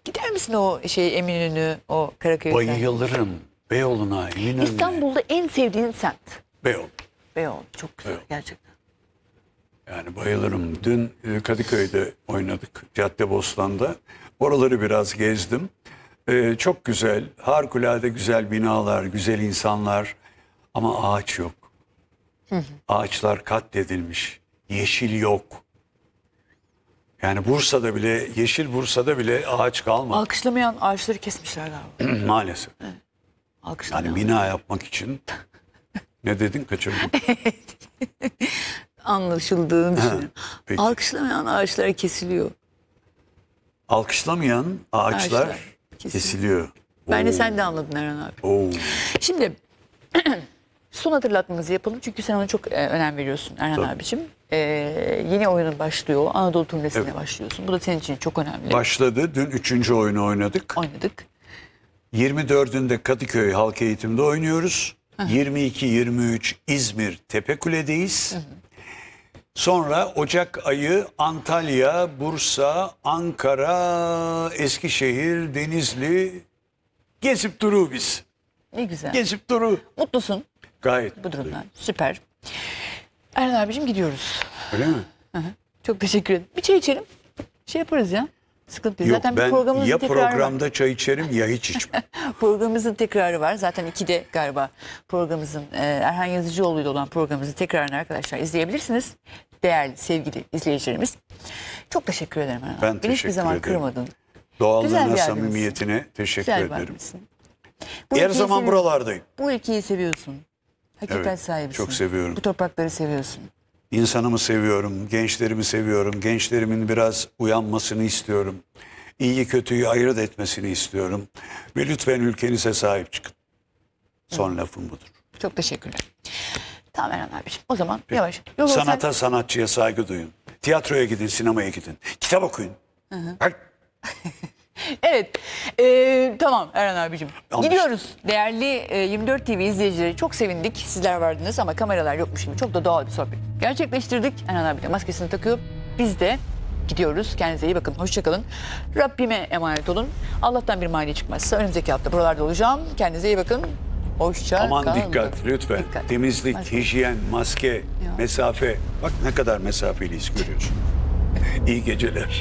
Gider misin o şey Eminönü, o Karaköy'e? Bayılırım. Beyoğlu'na, Eminönü'ne. İstanbul'da en sevdiğin semt. Beyoğlu. Beyoğlu çok güzel Beyoğlu. gerçekten. Yani bayılırım. Dün e, Kadıköy'de oynadık Caddebostan'da. Oraları biraz gezdim. Ee, çok güzel, harikulade güzel binalar, güzel insanlar ama ağaç yok. Hı hı. Ağaçlar katledilmiş, yeşil yok. Yani Bursa'da bile, yeşil Bursa'da bile ağaç kalmadı. Alkışlamayan ağaçları kesmişler galiba. Maalesef. Evet. Alkışlamayan. Yani bina yapmak için ne dedin kaçırdım. Anlaşıldığını düşünüyorum. Alkışlamayan ağaçlar kesiliyor. Alkışlamayan ağaçlar, ağaçlar kesiliyor. kesiliyor. Ben de sen de anladın Eren abi. Oo. Şimdi Son hatırlatmamızı yapalım çünkü sen ona çok e, önem veriyorsun Erhan Tabii. abicim. E, yeni oyunun başlıyor. Anadolu turnesine evet. başlıyorsun. Bu da senin için çok önemli. Başladı. Dün üçüncü oyunu oynadık. Oynadık. 24'ünde Kadıköy Halk Eğitim'de oynuyoruz. 22-23 İzmir Tepekule'deyiz. Sonra Ocak ayı Antalya, Bursa, Ankara, Eskişehir, Denizli gezip duruyoruz. biz. Ne güzel. Gezip duru. Mutlusun. Gayet bu durumdan. Süper. Erhan abicim gidiyoruz. Öyle mi? Hı -hı. Çok teşekkür ederim. Bir çay içelim. Şey yaparız ya. Sıkıntı değil. Yok, Zaten ben bir programımızın ya tekrarı programda var. çay içerim ya hiç içmem. programımızın tekrarı var. Zaten ikide galiba programımızın e, Erhan Yazıcıoğlu ile olan programımızın tekrarını arkadaşlar izleyebilirsiniz. Değerli sevgili izleyicilerimiz. Çok teşekkür ederim Erhan. Ben Beni teşekkür hiçbir zaman ederim. kırmadın. Doğallığına, samimiyetine teşekkür Güzel ederim. Bu Her zaman buralardayım. Bu ülkeyi seviyorsun. Hakikaten evet, sahibisin. Çok seviyorum. Bu toprakları seviyorsun. İnsanımı seviyorum, gençlerimi seviyorum. Gençlerimin biraz uyanmasını istiyorum. İyi kötüyü ayırt etmesini istiyorum. Ve lütfen ülkenize sahip çıkın. Son evet. lafım budur. Çok teşekkürler. Tamam Erhan abiciğim. O zaman Peki. yavaş. Yol Sanata, sen... sanatçıya saygı duyun. Tiyatroya gidin, sinemaya gidin. Kitap okuyun. Hı hı. Evet. Ee, tamam Erhan abicim. Yanlış. Gidiyoruz. Değerli e, 24 TV izleyicileri çok sevindik. Sizler vardınız ama kameralar yokmuş şimdi. Çok da doğal bir sohbet. Gerçekleştirdik. Erhan abi de maskesini takıyor. Biz de gidiyoruz. Kendinize iyi bakın. Hoşçakalın. Rabbime emanet olun. Allah'tan bir mani çıkmazsa önümüzdeki hafta buralarda olacağım. Kendinize iyi bakın. Hoşça Aman kalın. dikkat lütfen. Dikkat. Temizlik, maske. hijyen, maske, ya. mesafe. Bak ne kadar mesafeliyiz görüyorsun. iyi geceler.